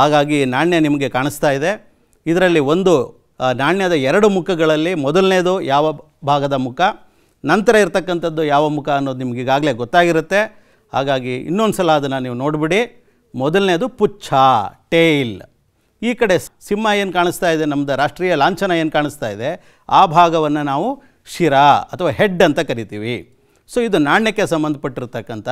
ಹಾಗಾಗಿ ನಾಣ್ಯ ನಿಮಗೆ ಕಾಣಿಸ್ತಾ ಇದೆ ಇದರಲ್ಲಿ ಒಂದು ನಾಣ್ಯದ ಎರಡು ಮುಖಗಳಲ್ಲಿ ಮೊದಲನೇದು ಯಾವ ಭಾಗದ ಮುಖ ನಂತರ ಇರತಕ್ಕಂಥದ್ದು ಯಾವ ಮುಖ ಅನ್ನೋದು ನಿಮ್ಗೆ ಈಗಾಗಲೇ ಗೊತ್ತಾಗಿರುತ್ತೆ ಹಾಗಾಗಿ ಇನ್ನೊಂದು ಸಲ ಅದನ್ನು ನೀವು ನೋಡಿಬಿಡಿ ಮೊದಲನೇದು ಪುಚ್ಛ ಟೇಲ್ ಈ ಕಡೆ ಸಿಂಹ ಏನು ಕಾಣಿಸ್ತಾ ಇದೆ ನಮ್ಮದು ರಾಷ್ಟ್ರೀಯ ಲಾಂಛನ ಏನು ಕಾಣಿಸ್ತಾ ಇದೆ ಆ ಭಾಗವನ್ನು ನಾವು ಶಿರ ಅಥವಾ ಹೆಡ್ ಅಂತ ಕರಿತೀವಿ ಸೊ ಇದು ನಾಣ್ಯಕ್ಕೆ ಸಂಬಂಧಪಟ್ಟಿರ್ತಕ್ಕಂಥ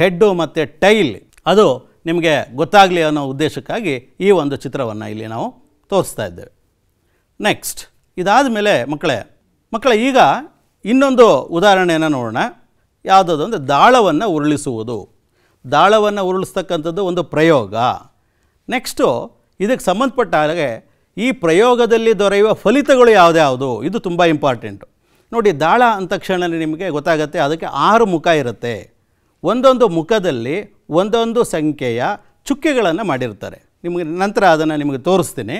ಹೆಡ್ಡು ಮತ್ತು ಟೈಲ್ ಅದು ನಿಮಗೆ ಗೊತ್ತಾಗಲಿ ಅನ್ನೋ ಉದ್ದೇಶಕ್ಕಾಗಿ ಈ ಒಂದು ಚಿತ್ರವನ್ನು ಇಲ್ಲಿ ನಾವು ತೋರಿಸ್ತಾ ಇದ್ದೇವೆ ನೆಕ್ಸ್ಟ್ ಇದಾದ ಮೇಲೆ ಮಕ್ಕಳೇ ಮಕ್ಕಳೇ ಈಗ ಇನ್ನೊಂದು ಉದಾಹರಣೆಯನ್ನು ನೋಡೋಣ ಯಾವುದದು ಅಂದರೆ ದಾಳವನ್ನು ಉರುಳಿಸುವುದು ದಾಳವನ್ನು ಉರುಳಿಸ್ತಕ್ಕಂಥದ್ದು ಒಂದು ಪ್ರಯೋಗ ನೆಕ್ಸ್ಟು ಇದಕ್ಕೆ ಸಂಬಂಧಪಟ್ಟ ಹಾಗೆ ಈ ಪ್ರಯೋಗದಲ್ಲಿ ದೊರೆಯುವ ಫಲಿತಗಳು ಯಾವುದ್ಯಾವುದು ಇದು ತುಂಬ ಇಂಪಾರ್ಟೆಂಟು ನೋಡಿ ದಾಳ ಅಂದ ತಕ್ಷಣ ನಿಮಗೆ ಗೊತ್ತಾಗುತ್ತೆ ಅದಕ್ಕೆ ಆರು ಮುಖ ಇರುತ್ತೆ ಒಂದೊಂದು ಮುಖದಲ್ಲಿ ಒಂದೊಂದು ಸಂಖ್ಯೆಯ ಚುಕ್ಕೆಗಳನ್ನು ಮಾಡಿರ್ತಾರೆ ನಿಮಗೆ ನಂತರ ಅದನ್ನು ನಿಮಗೆ ತೋರಿಸ್ತೀನಿ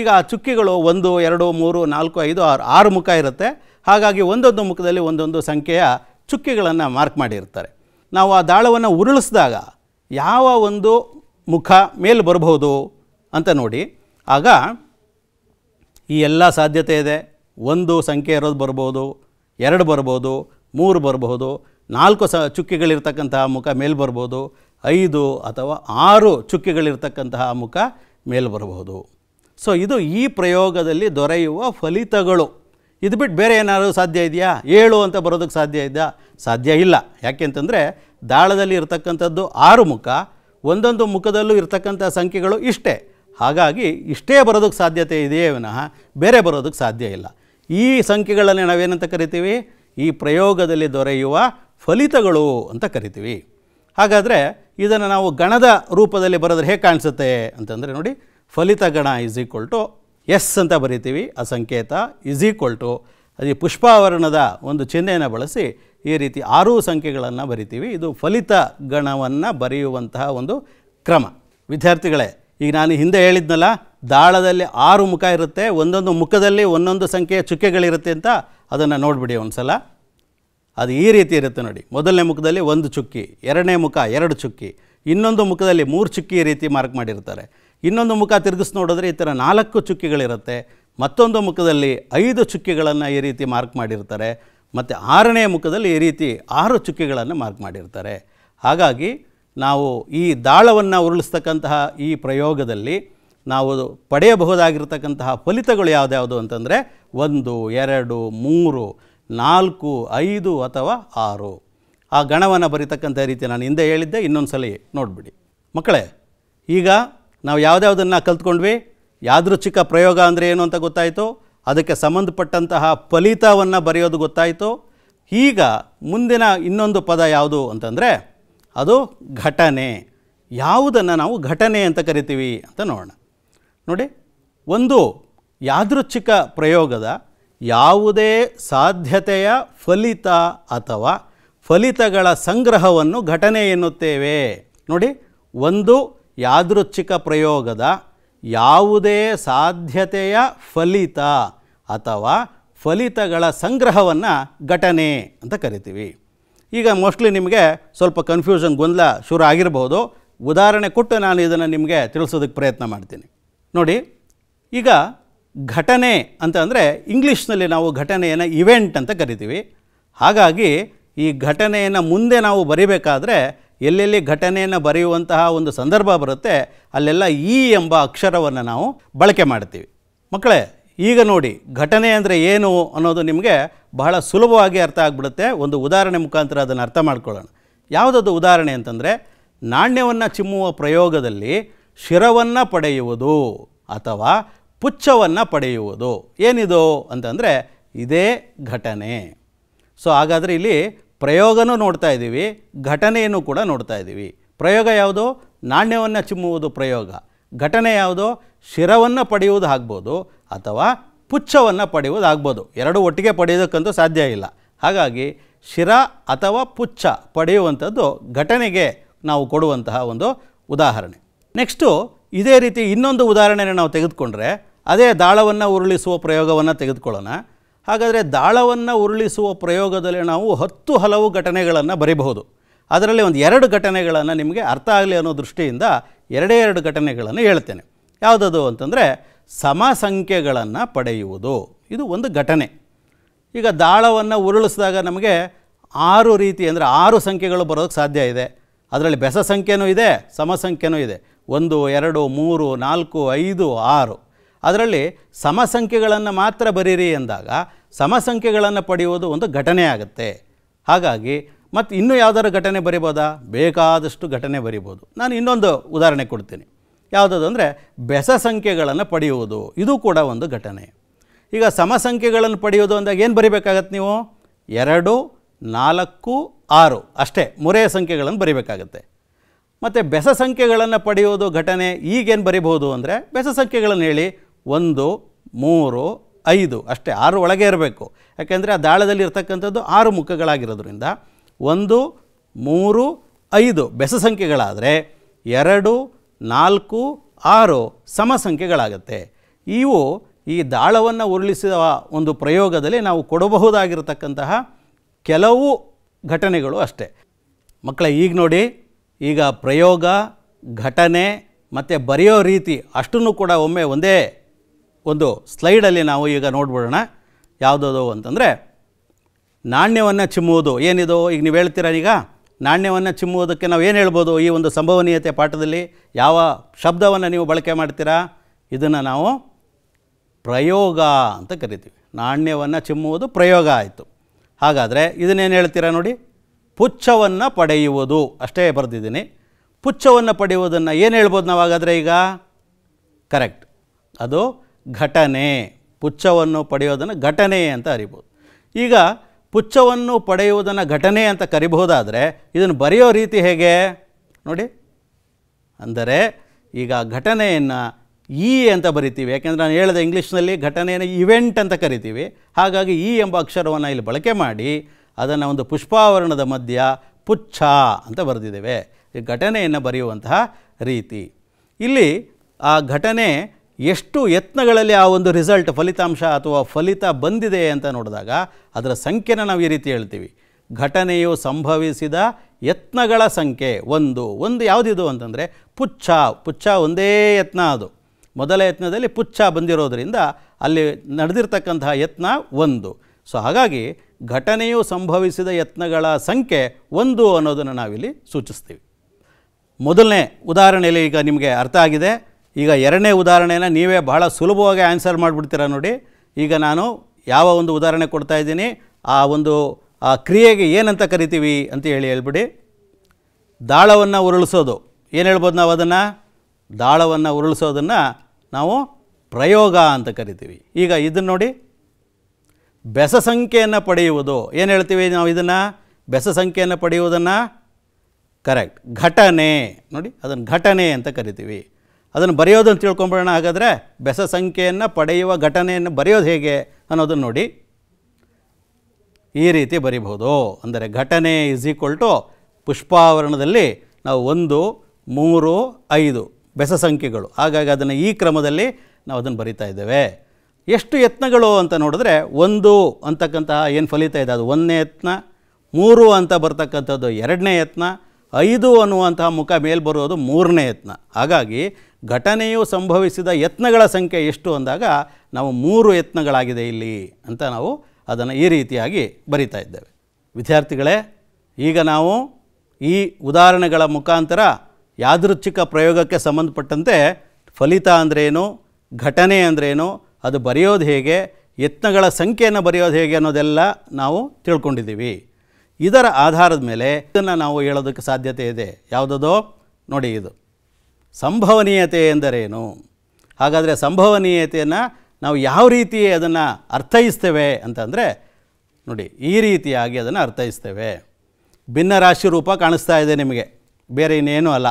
ಈಗ ಆ ಚುಕ್ಕಿಗಳು ಒಂದು ಎರಡು ಮೂರು ನಾಲ್ಕು ಐದು ಆರು ಆರು ಮುಖ ಇರುತ್ತೆ ಹಾಗಾಗಿ ಒಂದೊಂದು ಮುಖದಲ್ಲಿ ಒಂದೊಂದು ಸಂಖ್ಯೆಯ ಚುಕ್ಕಿಗಳನ್ನು ಮಾರ್ಕ್ ಮಾಡಿರ್ತಾರೆ ನಾವು ಆ ದಾಳವನ್ನು ಉರುಳಿಸಿದಾಗ ಯಾವ ಒಂದು ಮುಖ ಮೇಲೆ ಬರಬಹುದು ಅಂತ ನೋಡಿ ಆಗ ಈ ಎಲ್ಲ ಸಾಧ್ಯತೆ ಇದೆ ಒಂದು ಸಂಖ್ಯೆ ಇರೋದು ಬರ್ಬೋದು ಎರಡು ಬರ್ಬೋದು ಮೂರು ಬರ್ಬೋದು ನಾಲ್ಕು ಸ ಚುಕ್ಕಿಗಳಿರ್ತಕ್ಕಂತಹ ಮುಖ ಮೇಲೆ ಬರ್ಬೋದು ಐದು ಅಥವಾ ಆರು ಚುಕ್ಕಿಗಳಿರ್ತಕ್ಕಂತಹ ಮುಖ ಮೇಲೆ ಬರಬಹುದು ಸೊ ಇದು ಈ ಪ್ರಯೋಗದಲ್ಲಿ ದೊರೆಯುವ ಫಲಿತಗಳು ಇದು ಬಿಟ್ಟು ಬೇರೆ ಏನಾದರೂ ಸಾಧ್ಯ ಇದೆಯಾ ಏಳು ಅಂತ ಬರೋದಕ್ಕೆ ಸಾಧ್ಯ ಇದೆಯಾ ಸಾಧ್ಯ ಇಲ್ಲ ಯಾಕೆಂತಂದರೆ ದಾಳದಲ್ಲಿ ಇರತಕ್ಕಂಥದ್ದು ಆರು ಮುಖ ಒಂದೊಂದು ಮುಖದಲ್ಲೂ ಇರತಕ್ಕಂಥ ಸಂಖ್ಯೆಗಳು ಇಷ್ಟೇ ಹಾಗಾಗಿ ಇಷ್ಟೇ ಬರೋದಕ್ಕೆ ಸಾಧ್ಯತೆ ಇದೆಯೇ ವಿನಃ ಬೇರೆ ಬರೋದಕ್ಕೆ ಸಾಧ್ಯ ಇಲ್ಲ ಈ ಸಂಖ್ಯೆಗಳನ್ನು ನಾವೇನಂತ ಕರಿತೀವಿ ಈ ಪ್ರಯೋಗದಲ್ಲಿ ದೊರೆಯುವ ಫಲಿತಗಳು ಅಂತ ಕರಿತೀವಿ ಹಾಗಾದರೆ ಇದನ್ನು ನಾವು ಗಣದ ರೂಪದಲ್ಲಿ ಬರೆದ್ರೆ ಹೇಗೆ ಕಾಣಿಸುತ್ತೆ ಅಂತಂದರೆ ನೋಡಿ ಫಲಿತ ಗಣ ಇಸ್ ಈಕ್ವಲ್ ಟು ಎಸ್ ಅಂತ ಬರಿತೀವಿ ಆ ಸಂಕೇತ ಇಸ್ ಈಕ್ವಲ್ ಟು ಅದೇ ಪುಷ್ಪಾವರಣದ ಒಂದು ಚಿಹ್ನೆಯನ್ನು ಬಳಸಿ ಈ ರೀತಿ ಆರು ಸಂಖ್ಯೆಗಳನ್ನು ಬರಿತೀವಿ ಇದು ಫಲಿತ ಗಣವನ್ನು ಬರೆಯುವಂತಹ ಒಂದು ಕ್ರಮ ವಿದ್ಯಾರ್ಥಿಗಳೇ ಈಗ ನಾನು ಹಿಂದೆ ಹೇಳಿದ್ನಲ್ಲ ದಾಳದಲ್ಲಿ ಆರು ಮುಖ ಇರುತ್ತೆ ಒಂದೊಂದು ಮುಖದಲ್ಲಿ ಒಂದೊಂದು ಸಂಖ್ಯೆಯ ಚುಕ್ಕೆಗಳಿರುತ್ತೆ ಅಂತ ಅದನ್ನು ನೋಡಿಬಿಡಿ ಒಂದು ಸಲ ಅದು ಈ ರೀತಿ ಇರುತ್ತೆ ನೋಡಿ ಮೊದಲನೇ ಮುಖದಲ್ಲಿ ಒಂದು ಚುಕ್ಕಿ ಎರಡನೇ ಮುಖ ಎರಡು ಚುಕ್ಕಿ ಇನ್ನೊಂದು ಮುಖದಲ್ಲಿ ಮೂರು ಚುಕ್ಕಿ ಈ ರೀತಿ ಮಾರ್ಕ್ ಮಾಡಿರ್ತಾರೆ ಇನ್ನೊಂದು ಮುಖ ತಿರುಗಿಸಿ ನೋಡಿದ್ರೆ ಈ ಥರ ನಾಲ್ಕು ಚುಕ್ಕಿಗಳಿರುತ್ತೆ ಮತ್ತೊಂದು ಮುಖದಲ್ಲಿ ಐದು ಚುಕ್ಕಿಗಳನ್ನು ಈ ರೀತಿ ಮಾರ್ಕ್ ಮಾಡಿರ್ತಾರೆ ಮತ್ತು ಆರನೇ ಮುಖದಲ್ಲಿ ಈ ರೀತಿ ಆರು ಚುಕ್ಕಿಗಳನ್ನು ಮಾರ್ಕ್ ಮಾಡಿರ್ತಾರೆ ಹಾಗಾಗಿ ನಾವು ಈ ದಾಳವನ್ನು ಉರುಳಿಸ್ತಕ್ಕಂತಹ ಈ ಪ್ರಯೋಗದಲ್ಲಿ ನಾವು ಪಡೆಯಬಹುದಾಗಿರ್ತಕ್ಕಂತಹ ಫಲಿತಗಳು ಯಾವುದ್ಯಾವುದು ಅಂತಂದರೆ ಒಂದು ಎರಡು ಮೂರು ನಾಲ್ಕು ಐದು ಅಥವಾ ಆರು ಆ ಗಣವನ್ನು ಬರೀತಕ್ಕಂಥ ರೀತಿ ನಾನು ಹಿಂದೆ ಹೇಳಿದ್ದೆ ಇನ್ನೊಂದು ಸಲ ನೋಡಿಬಿಡಿ ಮಕ್ಕಳೇ ಈಗ ನಾವು ಯಾವುದ್ಯಾವುದನ್ನು ಕಲ್ತ್ಕೊಂಡ್ವಿ ಯಾದೃಚ್ಛಿಕ ಪ್ರಯೋಗ ಅಂದರೆ ಏನು ಅಂತ ಗೊತ್ತಾಯಿತು ಅದಕ್ಕೆ ಸಂಬಂಧಪಟ್ಟಂತಹ ಫಲಿತವನ್ನು ಬರೆಯೋದು ಗೊತ್ತಾಯಿತು ಈಗ ಮುಂದಿನ ಇನ್ನೊಂದು ಪದ ಯಾವುದು ಅಂತಂದರೆ ಅದು ಘಟನೆ ಯಾವುದನ್ನು ನಾವು ಘಟನೆ ಅಂತ ಕರಿತೀವಿ ಅಂತ ನೋಡೋಣ ನೋಡಿ ಒಂದು ಯಾದೃಚ್ಛಿಕ ಪ್ರಯೋಗದ ಯಾವುದೇ ಸಾಧ್ಯತೆಯ ಫಲಿತ ಅಥವಾ ಫಲಿತಗಳ ಸಂಗ್ರಹವನ್ನು ಘಟನೆ ಎನ್ನುತ್ತೇವೆ ನೋಡಿ ಒಂದು ಯಾದೃಚ್ಛಿಕ ಪ್ರಯೋಗದ ಯಾವುದೇ ಸಾಧ್ಯತೆಯ ಫಲಿತ ಅಥವಾ ಫಲಿತಗಳ ಸಂಗ್ರಹವನ್ನು ಘಟನೆ ಅಂತ ಕರಿತೀವಿ ಈಗ ಮೋಸ್ಟ್ಲಿ ನಿಮಗೆ ಸ್ವಲ್ಪ ಕನ್ಫ್ಯೂಷನ್ ಗೊಂದಲ ಶುರು ಆಗಿರಬಹುದು ಉದಾಹರಣೆ ಕೊಟ್ಟು ನಾನು ಇದನ್ನು ನಿಮಗೆ ತಿಳಿಸೋದಕ್ಕೆ ಪ್ರಯತ್ನ ಮಾಡ್ತೀನಿ ನೋಡಿ ಈಗ ಘಟನೆ ಅಂತ ಅಂದರೆ ಇಂಗ್ಲೀಷ್ನಲ್ಲಿ ನಾವು ಘಟನೆಯನ್ನು ಇವೆಂಟ್ ಅಂತ ಕರಿತೀವಿ ಹಾಗಾಗಿ ಈ ಘಟನೆಯನ್ನು ಮುಂದೆ ನಾವು ಬರಿಬೇಕಾದ್ರೆ ಎಲ್ಲೆಲ್ಲಿ ಘಟನೆಯನ್ನು ಬರೆಯುವಂತಹ ಒಂದು ಸಂದರ್ಭ ಬರುತ್ತೆ ಅಲ್ಲೆಲ್ಲ ಈ ಎಂಬ ಅಕ್ಷರವನ್ನು ನಾವು ಬಳಕೆ ಮಾಡ್ತೀವಿ ಮಕ್ಕಳೇ ಈಗ ನೋಡಿ ಘಟನೆ ಅಂದರೆ ಏನು ಅನ್ನೋದು ನಿಮಗೆ ಬಹಳ ಸುಲಭವಾಗಿ ಅರ್ಥ ಆಗಿಬಿಡುತ್ತೆ ಒಂದು ಉದಾಹರಣೆ ಮುಖಾಂತರ ಅದನ್ನು ಅರ್ಥ ಮಾಡ್ಕೊಳ್ಳೋಣ ಯಾವುದಾದ್ರು ಉದಾಹರಣೆ ಅಂತಂದರೆ ನಾಣ್ಯವನ್ನು ಚಿಮ್ಮುವ ಪ್ರಯೋಗದಲ್ಲಿ ಶಿರವನ್ನು ಪಡೆಯುವುದು ಅಥವಾ ಪುಚ್ಛವನ್ನು ಪಡೆಯುವುದು ಏನಿದು ಅಂತಂದರೆ ಇದೇ ಘಟನೆ ಸೊ ಹಾಗಾದರೆ ಇಲ್ಲಿ ಪ್ರಯೋಗನೂ ನೋಡ್ತಾ ಇದ್ದೀವಿ ಘಟನೆಯನ್ನು ಕೂಡ ನೋಡ್ತಾ ಇದ್ದೀವಿ ಪ್ರಯೋಗ ಯಾವುದು ನಾಣ್ಯವನ್ನು ಚಿಮ್ಮುವುದು ಪ್ರಯೋಗ ಘಟನೆ ಯಾವುದು ಶಿರವನ್ನು ಪಡೆಯುವುದು ಆಗ್ಬೋದು ಅಥವಾ ಪುಚ್ಛವನ್ನು ಪಡೆಯುವುದು ಆಗ್ಬೋದು ಎರಡು ಒಟ್ಟಿಗೆ ಪಡೆಯೋದಕ್ಕಂತೂ ಸಾಧ್ಯ ಇಲ್ಲ ಹಾಗಾಗಿ ಶಿರ ಅಥವಾ ಪುಚ್ಛ ಪಡೆಯುವಂಥದ್ದು ಘಟನೆಗೆ ನಾವು ಕೊಡುವಂತಹ ಒಂದು ಉದಾಹರಣೆ ನೆಕ್ಸ್ಟು ಇದೇ ರೀತಿ ಇನ್ನೊಂದು ಉದಾಹರಣೆಯನ್ನು ನಾವು ತೆಗೆದುಕೊಂಡ್ರೆ ಅದೇ ದಾಳವನ್ನು ಉರುಳಿಸುವ ಪ್ರಯೋಗವನ್ನು ತೆಗೆದುಕೊಳ್ಳೋಣ ಹಾಗಾದರೆ ದಾಳವನ್ನು ಉರುಳಿಸುವ ಪ್ರಯೋಗದಲ್ಲಿ ನಾವು ಹತ್ತು ಹಲವು ಘಟನೆಗಳನ್ನು ಬರಿಬಹುದು ಅದರಲ್ಲಿ ಒಂದು ಎರಡು ಘಟನೆಗಳನ್ನು ನಿಮಗೆ ಅರ್ಥ ಆಗಲಿ ಅನ್ನೋ ದೃಷ್ಟಿಯಿಂದ ಎರಡೇ ಎರಡು ಘಟನೆಗಳನ್ನು ಹೇಳ್ತೇನೆ ಯಾವುದದು ಅಂತಂದರೆ ಸಮ ಸಂಖ್ಯೆಗಳನ್ನು ಪಡೆಯುವುದು ಇದು ಒಂದು ಘಟನೆ ಈಗ ದಾಳವನ್ನು ಉರುಳಿಸಿದಾಗ ನಮಗೆ ಆರು ರೀತಿ ಅಂದರೆ ಆರು ಸಂಖ್ಯೆಗಳು ಬರೋದಕ್ಕೆ ಸಾಧ್ಯ ಇದೆ ಅದರಲ್ಲಿ ಬೆಸ ಸಂಖ್ಯೆನೂ ಇದೆ ಸಮ ಸಂಖ್ಯೆನೂ ಇದೆ ಒಂದು ಎರಡು ಮೂರು ನಾಲ್ಕು ಐದು ಆರು ಅದರಲ್ಲಿ ಸಮಸಂಖ್ಯೆಗಳನ್ನು ಮಾತ್ರ ಬರೀರಿ ಎಂದಾಗ ಸಮಸಂಖ್ಯೆಗಳನ್ನು ಪಡೆಯುವುದು ಒಂದು ಘಟನೆ ಆಗುತ್ತೆ ಹಾಗಾಗಿ ಮತ್ತು ಇನ್ನೂ ಯಾವುದಾದ್ರು ಘಟನೆ ಬರಿಬೋದಾ ಬೇಕಾದಷ್ಟು ಘಟನೆ ಬರಿಬೋದು ನಾನು ಇನ್ನೊಂದು ಉದಾಹರಣೆ ಕೊಡ್ತೀನಿ ಯಾವುದದು ಅಂದರೆ ಬೆಸ ಸಂಖ್ಯೆಗಳನ್ನು ಪಡೆಯುವುದು ಇದು ಕೂಡ ಒಂದು ಘಟನೆ ಈಗ ಸಮಸಂಖ್ಯೆಗಳನ್ನು ಪಡೆಯುವುದು ಅಂದಾಗ ಏನು ಬರಿಬೇಕಾಗತ್ತೆ ನೀವು ಎರಡು ನಾಲ್ಕು ಆರು ಅಷ್ಟೇ ಮೂರೇ ಸಂಖ್ಯೆಗಳನ್ನು ಬರಿಬೇಕಾಗತ್ತೆ ಮತ್ತು ಬೆಸ ಸಂಖ್ಯೆಗಳನ್ನು ಪಡೆಯುವುದು ಘಟನೆ ಈಗೇನು ಬರಿಬಹುದು ಅಂದರೆ ಬೆಸ ಸಂಖ್ಯೆಗಳನ್ನು ಹೇಳಿ ಒಂದು ಮೂರು ಐದು ಅಷ್ಟೇ ಆರು ಒಳಗೆ ಇರಬೇಕು ಯಾಕೆಂದರೆ ಆ ದಾಳದಲ್ಲಿ ಇರ್ತಕ್ಕಂಥದ್ದು ಆರು ಮುಖಗಳಾಗಿರೋದ್ರಿಂದ ಒಂದು ಮೂರು ಐದು ಬೆಸ ಸಂಖ್ಯೆಗಳಾದರೆ ಎರಡು ನಾಲ್ಕು ಆರು ಸಮ ಸಂಖ್ಯೆಗಳಾಗತ್ತೆ ಇವು ಈ ದಾಳವನ್ನು ಉರುಳಿಸುವ ಒಂದು ಪ್ರಯೋಗದಲ್ಲಿ ನಾವು ಕೊಡಬಹುದಾಗಿರತಕ್ಕಂತಹ ಕೆಲವು ಘಟನೆಗಳು ಅಷ್ಟೇ ಮಕ್ಕಳ ಈಗ ನೋಡಿ ಈಗ ಪ್ರಯೋಗ ಘಟನೆ ಮತ್ತು ಬರೆಯೋ ರೀತಿ ಅಷ್ಟನ್ನು ಕೂಡ ಒಮ್ಮೆ ಒಂದೇ ಒಂದು ಸ್ಲೈಡಲ್ಲಿ ನಾವು ಈಗ ನೋಡ್ಬಿಡೋಣ ಯಾವುದದು ಅಂತಂದರೆ ನಾಣ್ಯವನ್ನು ಚಿಮ್ಮುವುದು ಏನಿದು ಈಗ ನೀವು ಹೇಳ್ತೀರಾ ಈಗ ನಾಣ್ಯವನ್ನು ಚಿಮ್ಮುವುದಕ್ಕೆ ನಾವು ಏನು ಹೇಳ್ಬೋದು ಈ ಒಂದು ಸಂಭವನೀಯತೆ ಪಾಠದಲ್ಲಿ ಯಾವ ಶಬ್ದವನ್ನು ನೀವು ಬಳಕೆ ಮಾಡ್ತೀರಾ ಇದನ್ನು ನಾವು ಪ್ರಯೋಗ ಅಂತ ಕರಿತೀವಿ ನಾಣ್ಯವನ್ನು ಚಿಮ್ಮುವುದು ಪ್ರಯೋಗ ಆಯಿತು ಹಾಗಾದರೆ ಇದನ್ನೇನು ಹೇಳ್ತೀರಾ ನೋಡಿ ಪುಚ್ಛವನ್ನು ಪಡೆಯುವುದು ಅಷ್ಟೇ ಬರೆದಿದ್ದೀನಿ ಪುಚ್ಛವನ್ನು ಪಡೆಯುವುದನ್ನು ಏನು ಹೇಳ್ಬೋದು ನಾವು ಹಾಗಾದರೆ ಈಗ ಕರೆಕ್ಟ್ ಅದು ಘಟನೆ ಪುಚ್ಛವನ್ನು ಪಡೆಯೋದನ್ನು ಘಟನೆ ಅಂತ ಅರಿಬೋದು ಈಗ ಪುಚ್ಛವನ್ನು ಪಡೆಯುವುದನ್ನು ಘಟನೆ ಅಂತ ಕರಿಬಹುದಾದರೆ ಇದನ್ನು ಬರೆಯೋ ರೀತಿ ಹೇಗೆ ನೋಡಿ ಅಂದರೆ ಈಗ ಘಟನೆಯನ್ನು ಇ ಅಂತ ಬರಿತೀವಿ ಯಾಕೆಂದರೆ ನಾನು ಹೇಳಿದೆ ಇಂಗ್ಲೀಷ್ನಲ್ಲಿ ಘಟನೆಯನ್ನು ಇವೆಂಟ್ ಅಂತ ಕರಿತೀವಿ ಹಾಗಾಗಿ ಇ ಎಂಬ ಅಕ್ಷರವನ್ನು ಇಲ್ಲಿ ಬಳಕೆ ಮಾಡಿ ಅದನ್ನು ಒಂದು ಪುಷ್ಪಾವರಣದ ಮಧ್ಯ ಪುಚ್ಛ ಅಂತ ಬರೆದಿದ್ದೇವೆ ಈ ಘಟನೆಯನ್ನು ಬರೆಯುವಂತಹ ರೀತಿ ಇಲ್ಲಿ ಆ ಘಟನೆ ಎಷ್ಟು ಯತ್ನಗಳಲ್ಲಿ ಆ ಒಂದು ರಿಸಲ್ಟ್ ಫಲಿತಾಂಶ ಅಥವಾ ಫಲಿತ ಬಂದಿದೆ ಅಂತ ನೋಡಿದಾಗ ಅದರ ಸಂಖ್ಯೆನ ನಾವು ಈ ರೀತಿ ಹೇಳ್ತೀವಿ ಘಟನೆಯು ಸಂಭವಿಸಿದ ಯತ್ನಗಳ ಸಂಖ್ಯೆ ಒಂದು ಒಂದು ಯಾವುದಿದು ಅಂತಂದರೆ ಪುಚ್ಛ ಪುಚ್ಛ ಒಂದೇ ಯತ್ನ ಅದು ಮೊದಲ ಯತ್ನದಲ್ಲಿ ಪುಚ್ಛ ಬಂದಿರೋದರಿಂದ ಅಲ್ಲಿ ನಡೆದಿರ್ತಕ್ಕಂತಹ ಯತ್ನ ಒಂದು ಸೊ ಹಾಗಾಗಿ ಘಟನೆಯು ಸಂಭವಿಸಿದ ಯತ್ನಗಳ ಸಂಖ್ಯೆ ಒಂದು ಅನ್ನೋದನ್ನು ನಾವಿಲ್ಲಿ ಸೂಚಿಸ್ತೀವಿ ಮೊದಲನೇ ಉದಾಹರಣೆಯಲ್ಲಿ ಈಗ ನಿಮಗೆ ಅರ್ಥ ಆಗಿದೆ ಈಗ ಎರಡನೇ ಉದಾಹರಣೆನ ನೀವೇ ಬಹಳ ಸುಲಭವಾಗಿ ಆನ್ಸರ್ ಮಾಡಿಬಿಡ್ತೀರಾ ನೋಡಿ ಈಗ ನಾನು ಯಾವ ಒಂದು ಉದಾಹರಣೆ ಕೊಡ್ತಾ ಇದ್ದೀನಿ ಆ ಒಂದು ಆ ಕ್ರಿಯೆಗೆ ಏನಂತ ಕರಿತೀವಿ ಅಂತ ಹೇಳಿ ಹೇಳ್ಬಿಡಿ ದಾಳವನ್ನು ಉರುಳಿಸೋದು ಏನು ಹೇಳ್ಬೋದು ನಾವು ಅದನ್ನು ದಾಳವನ್ನು ಉರುಳಿಸೋದನ್ನು ನಾವು ಪ್ರಯೋಗ ಅಂತ ಕರಿತೀವಿ ಈಗ ಇದನ್ನು ನೋಡಿ ಬೆಸ ಸಂಖ್ಯೆಯನ್ನು ಪಡೆಯುವುದು ಏನು ಹೇಳ್ತೀವಿ ನಾವು ಇದನ್ನು ಬೆಸ ಸಂಖ್ಯೆಯನ್ನು ಪಡೆಯುವುದನ್ನು ಕರೆಕ್ಟ್ ಘಟನೆ ನೋಡಿ ಅದನ್ನು ಘಟನೆ ಅಂತ ಕರಿತೀವಿ ಅದನ್ನು ಬರೆಯೋದನ್ನು ತಿಳ್ಕೊಂಬಿಡೋಣ ಹಾಗಾದರೆ ಬೆಸ ಸಂಖ್ಯೆಯನ್ನು ಪಡೆಯುವ ಘಟನೆಯನ್ನು ಬರೆಯೋದು ಹೇಗೆ ಅನ್ನೋದನ್ನು ನೋಡಿ ಈ ರೀತಿ ಬರಿಬಹುದು ಅಂದರೆ ಘಟನೆ ಇಸ್ ಈಕ್ವಲ್ ಟು ಪುಷ್ಪಾವರಣದಲ್ಲಿ ನಾವು ಒಂದು ಮೂರು ಐದು ಬೆಸ ಸಂಖ್ಯೆಗಳು ಹಾಗಾಗಿ ಅದನ್ನು ಈ ಕ್ರಮದಲ್ಲಿ ನಾವು ಅದನ್ನು ಬರಿತಾ ಇದ್ದೇವೆ ಎಷ್ಟು ಯತ್ನಗಳು ಅಂತ ನೋಡಿದ್ರೆ ಒಂದು ಅಂತಕ್ಕಂತಹ ಏನು ಫಲಿತ ಇದೆ ಅದು ಒಂದನೇ ಯತ್ನ ಮೂರು ಅಂತ ಬರ್ತಕ್ಕಂಥದ್ದು ಎರಡನೇ ಯತ್ನ ಐದು ಅನ್ನುವಂತಹ ಮುಖ ಮೇಲೆ ಬರೋದು ಮೂರನೇ ಯತ್ನ ಹಾಗಾಗಿ ಘಟನೆಯು ಸಂಭವಿಸಿದ ಯತ್ನಗಳ ಸಂಖ್ಯೆ ಎಷ್ಟು ಅಂದಾಗ ನಾವು ಮೂರು ಯತ್ನಗಳಾಗಿದೆ ಇಲ್ಲಿ ಅಂತ ನಾವು ಅದನ್ನು ಈ ರೀತಿಯಾಗಿ ಬರಿತಾ ಇದ್ದೇವೆ ವಿದ್ಯಾರ್ಥಿಗಳೇ ಈಗ ನಾವು ಈ ಉದಾಹರಣೆಗಳ ಮುಖಾಂತರ ಯಾದೃಚ್ಛಿಕ ಪ್ರಯೋಗಕ್ಕೆ ಸಂಬಂಧಪಟ್ಟಂತೆ ಫಲಿತ ಅಂದ್ರೇನು ಘಟನೆ ಅಂದ್ರೇನು ಅದು ಬರೆಯೋದು ಹೇಗೆ ಯತ್ನಗಳ ಸಂಖ್ಯೆಯನ್ನು ಬರೆಯೋದು ಹೇಗೆ ಅನ್ನೋದೆಲ್ಲ ನಾವು ತಿಳ್ಕೊಂಡಿದ್ದೀವಿ ಇದರ ಆಧಾರದ ಮೇಲೆ ಇದನ್ನು ನಾವು ಹೇಳೋದಕ್ಕೆ ಸಾಧ್ಯತೆ ಇದೆ ಯಾವುದದೋ ನೋಡಿ ಇದು ಸಂಭವನೀಯತೆ ಎಂದರೇನು ಹಾಗಾದರೆ ಸಂಭವನೀಯತೆಯನ್ನು ನಾವು ಯಾವ ರೀತಿ ಅದನ್ನು ಅರ್ಥೈಸ್ತೇವೆ ಅಂತಂದರೆ ನೋಡಿ ಈ ರೀತಿಯಾಗಿ ಅದನ್ನು ಅರ್ಥೈಸ್ತೇವೆ ಭಿನ್ನ ರಾಶಿ ರೂಪ ಕಾಣಿಸ್ತಾ ಇದೆ ನಿಮಗೆ ಬೇರೆ ಇನ್ನೇನೂ ಅಲ್ಲ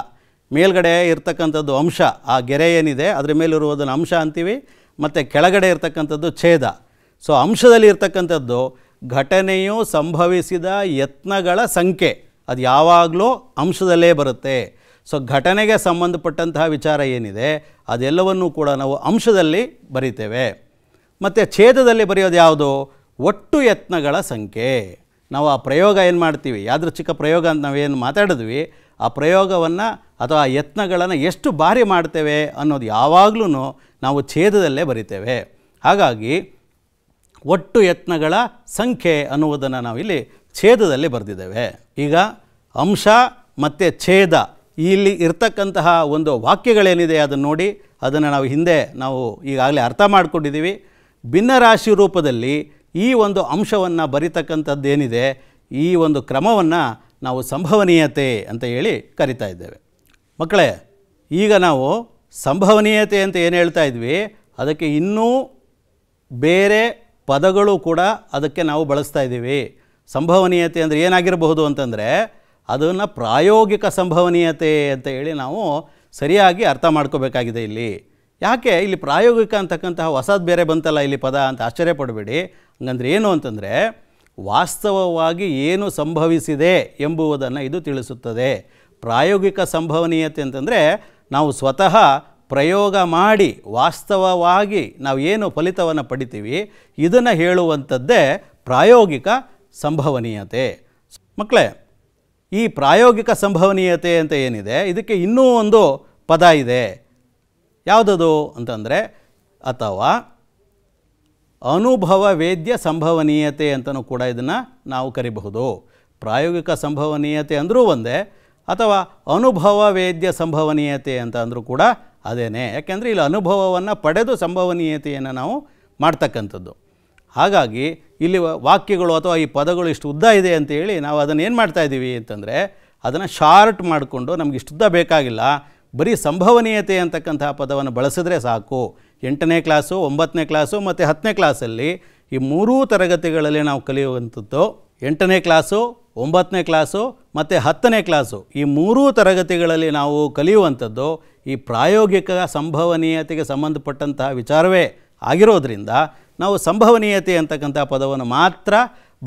ಮೇಲ್ಗಡೆ ಇರ್ತಕ್ಕಂಥದ್ದು ಅಂಶ ಆ ಗೆರೆ ಏನಿದೆ ಅದ್ರ ಮೇಲಿರುವುದನ್ನು ಅಂಶ ಅಂತೀವಿ ಮತ್ತು ಕೆಳಗಡೆ ಇರತಕ್ಕಂಥದ್ದು ಛೇದ ಸೊ ಅಂಶದಲ್ಲಿ ಇರ್ತಕ್ಕಂಥದ್ದು ಘಟನೆಯು ಸಂಭವಿಸಿದ ಯತ್ನಗಳ ಸಂಖ್ಯೆ ಅದು ಯಾವಾಗಲೂ ಅಂಶದಲ್ಲೇ ಬರುತ್ತೆ ಸೊ ಘಟನೆಗೆ ಸಂಬಂಧಪಟ್ಟಂತಹ ವಿಚಾರ ಏನಿದೆ ಅದೆಲ್ಲವನ್ನೂ ಕೂಡ ನಾವು ಅಂಶದಲ್ಲಿ ಬರಿತೇವೆ ಮತ್ತು ಛೇದದಲ್ಲಿ ಬರೆಯೋದು ಯಾವುದು ಒಟ್ಟು ಯತ್ನಗಳ ಸಂಖ್ಯೆ ನಾವು ಆ ಪ್ರಯೋಗ ಏನು ಮಾಡ್ತೀವಿ ಯಾವ್ದ್ರ ಚಿಕ್ಕ ಪ್ರಯೋಗ ಅಂತ ನಾವೇನು ಮಾತಾಡಿದ್ವಿ ಆ ಪ್ರಯೋಗವನ್ನು ಅಥವಾ ಆ ಯತ್ನಗಳನ್ನು ಎಷ್ಟು ಬಾರಿ ಮಾಡ್ತೇವೆ ಅನ್ನೋದು ಯಾವಾಗಲೂ ನಾವು ಛೇದದಲ್ಲೇ ಬರಿತೇವೆ ಹಾಗಾಗಿ ಒಟ್ಟು ಯತ್ನಗಳ ಸಂಖ್ಯೆ ಅನ್ನುವುದನ್ನು ನಾವಿಲ್ಲಿ ಛೇದದಲ್ಲಿ ಬರೆದಿದ್ದೇವೆ ಈಗ ಅಂಶ ಮತ್ತು ಛೇದ ಇಲ್ಲಿ ಇರ್ತಕ್ಕಂತಹ ಒಂದು ವಾಕ್ಯಗಳೇನಿದೆ ಅದನ್ನು ನೋಡಿ ಅದನ್ನು ನಾವು ಹಿಂದೆ ನಾವು ಈಗಾಗಲೇ ಅರ್ಥ ಮಾಡಿಕೊಂಡಿದ್ದೀವಿ ಭಿನ್ನರಾಶಿ ರೂಪದಲ್ಲಿ ಈ ಒಂದು ಅಂಶವನ್ನು ಬರಿತಕ್ಕಂಥದ್ದೇನಿದೆ ಈ ಒಂದು ಕ್ರಮವನ್ನು ನಾವು ಸಂಭವನೀಯತೆ ಅಂತ ಹೇಳಿ ಕರಿತಾ ಇದ್ದೇವೆ ಮಕ್ಕಳೇ ಈಗ ನಾವು ಸಂಭವನೀಯತೆ ಅಂತ ಏನು ಹೇಳ್ತಾ ಇದ್ವಿ ಅದಕ್ಕೆ ಇನ್ನೂ ಬೇರೆ ಪದಗಳು ಕೂಡ ಅದಕ್ಕೆ ನಾವು ಬಳಸ್ತಾ ಇದ್ದೀವಿ ಸಂಭವನೀಯತೆ ಅಂದರೆ ಏನಾಗಿರಬಹುದು ಅಂತಂದರೆ ಅದನ್ನು ಪ್ರಾಯೋಗಿಕ ಸಂಭವನೀಯತೆ ಅಂತ ಹೇಳಿ ನಾವು ಸರಿಯಾಗಿ ಅರ್ಥ ಮಾಡ್ಕೋಬೇಕಾಗಿದೆ ಇಲ್ಲಿ ಯಾಕೆ ಇಲ್ಲಿ ಪ್ರಾಯೋಗಿಕ ಅಂತಕ್ಕಂತಹ ಹೊಸದು ಬೇರೆ ಬಂತಲ್ಲ ಇಲ್ಲಿ ಪದ ಅಂತ ಆಶ್ಚರ್ಯ ಪಡಬೇಡಿ ಹಂಗಂದ್ರೆ ಏನು ಅಂತಂದರೆ ವಾಸ್ತವವಾಗಿ ಏನು ಸಂಭವಿಸಿದೆ ಎಂಬುವುದನ್ನು ಇದು ತಿಳಿಸುತ್ತದೆ ಪ್ರಾಯೋಗಿಕ ಸಂಭವನೀಯತೆ ಅಂತಂದರೆ ನಾವು ಸ್ವತಃ ಪ್ರಯೋಗ ಮಾಡಿ ವಾಸ್ತವವಾಗಿ ನಾವು ಏನು ಫಲಿತವನ್ನು ಪಡಿತೀವಿ ಇದನ್ನು ಹೇಳುವಂಥದ್ದೇ ಪ್ರಾಯೋಗಿಕ ಸಂಭವನೀಯತೆ ಮಕ್ಕಳೇ ಈ ಪ್ರಾಯೋಗಿಕ ಸಂಭವನೀಯತೆ ಅಂತ ಏನಿದೆ ಇದಕ್ಕೆ ಇನ್ನೂ ಒಂದು ಪದ ಇದೆ ಯಾವುದದು ಅಂತಂದರೆ ಅಥವಾ ಅನುಭವ ವೇದ್ಯ ಸಂಭವನೀಯತೆ ಅಂತಲೂ ಕೂಡ ಇದನ್ನು ನಾವು ಕರಿಬಹುದು ಪ್ರಾಯೋಗಿಕ ಸಂಭವನೀಯತೆ ಅಂದರೂ ಒಂದೇ ಅಥವಾ ಅನುಭವ ವೇದ್ಯ ಸಂಭವನೀಯತೆ ಅಂತ ಅಂದರೂ ಕೂಡ ಅದೇನೇ ಯಾಕೆಂದರೆ ಇಲ್ಲಿ ಅನುಭವವನ್ನು ಪಡೆದು ಸಂಭವನೀಯತೆಯನ್ನು ನಾವು ಮಾಡ್ತಕ್ಕಂಥದ್ದು ಹಾಗಾಗಿ ಇಲ್ಲಿ ವಾಕ್ಯಗಳು ಅಥವಾ ಈ ಪದಗಳು ಇಷ್ಟು ಉದ್ದ ಇದೆ ಅಂತೇಳಿ ನಾವು ಅದನ್ನು ಏನು ಮಾಡ್ತಾಯಿದ್ದೀವಿ ಅಂತಂದರೆ ಅದನ್ನು ಶಾರ್ಟ್ ಮಾಡಿಕೊಂಡು ನಮಗೆ ಇಷ್ಟು ಉದ್ದ ಬೇಕಾಗಿಲ್ಲ ಬರೀ ಸಂಭವನೀಯತೆ ಅಂತಕ್ಕಂತಹ ಪದವನ್ನು ಬಳಸಿದ್ರೆ ಸಾಕು ಎಂಟನೇ ಕ್ಲಾಸು ಒಂಬತ್ತನೇ ಕ್ಲಾಸು ಮತ್ತು ಹತ್ತನೇ ಕ್ಲಾಸಲ್ಲಿ ಈ ಮೂರೂ ತರಗತಿಗಳಲ್ಲಿ ನಾವು ಕಲಿಯುವಂಥದ್ದು ಎಂಟನೇ ಕ್ಲಾಸು ಒಂಬತ್ತನೇ ಕ್ಲಾಸು ಮತ್ತು ಹತ್ತನೇ ಕ್ಲಾಸು ಈ ಮೂರೂ ತರಗತಿಗಳಲ್ಲಿ ನಾವು ಕಲಿಯುವಂಥದ್ದು ಈ ಪ್ರಾಯೋಗಿಕ ಸಂಭವನೀಯತೆಗೆ ಸಂಬಂಧಪಟ್ಟಂತಹ ವಿಚಾರವೇ ಆಗಿರೋದ್ರಿಂದ ನಾವು ಸಂಭವನೀಯತೆ ಅಂತಕ್ಕಂಥ ಪದವನ್ನು ಮಾತ್ರ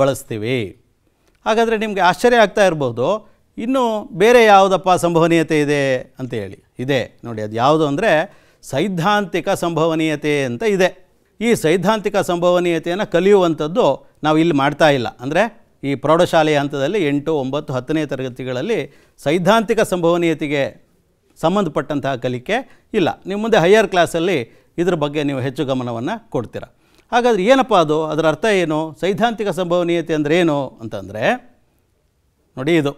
ಬಳಸ್ತೀವಿ ಹಾಗಾದರೆ ನಿಮಗೆ ಆಶ್ಚರ್ಯ ಆಗ್ತಾ ಇರ್ಬೋದು ಇನ್ನೂ ಬೇರೆ ಯಾವುದಪ್ಪ ಸಂಭವನೀಯತೆ ಇದೆ ಅಂತ ಹೇಳಿ ಇದೆ ನೋಡಿ ಅದು ಯಾವುದು ಅಂದರೆ ಸೈದ್ಧಾಂತಿಕ ಸಂಭವನೀಯತೆ ಅಂತ ಇದೆ ಈ ಸೈದ್ಧಾಂತಿಕ ಸಂಭವನೀಯತೆಯನ್ನು ಕಲಿಯುವಂಥದ್ದು ನಾವು ಇಲ್ಲಿ ಮಾಡ್ತಾ ಇಲ್ಲ ಅಂದರೆ ಈ ಪ್ರೌಢಶಾಲೆಯ ಹಂತದಲ್ಲಿ ಎಂಟು ಒಂಬತ್ತು ಹತ್ತನೇ ತರಗತಿಗಳಲ್ಲಿ ಸೈದ್ಧಾಂತಿಕ ಸಂಭವನೀಯತೆಗೆ ಸಂಬಂಧಪಟ್ಟಂತಹ ಕಲಿಕೆ ಇಲ್ಲ ನಿಮ್ಮ ಮುಂದೆ ಹೈಯರ್ ಕ್ಲಾಸಲ್ಲಿ ಇದ್ರ ಬಗ್ಗೆ ನೀವು ಹೆಚ್ಚು ಗಮನವನ್ನು ಕೊಡ್ತೀರಾ ಹಾಗಾದರೆ ಏನಪ್ಪ ಅದು ಅದರ ಅರ್ಥ ಏನು ಸೈದ್ಧಾಂತಿಕ ಸಂಭವನೀಯತೆ ಅಂದರೆ ಏನು ಅಂತಂದರೆ ನೋಡಿ ಇದು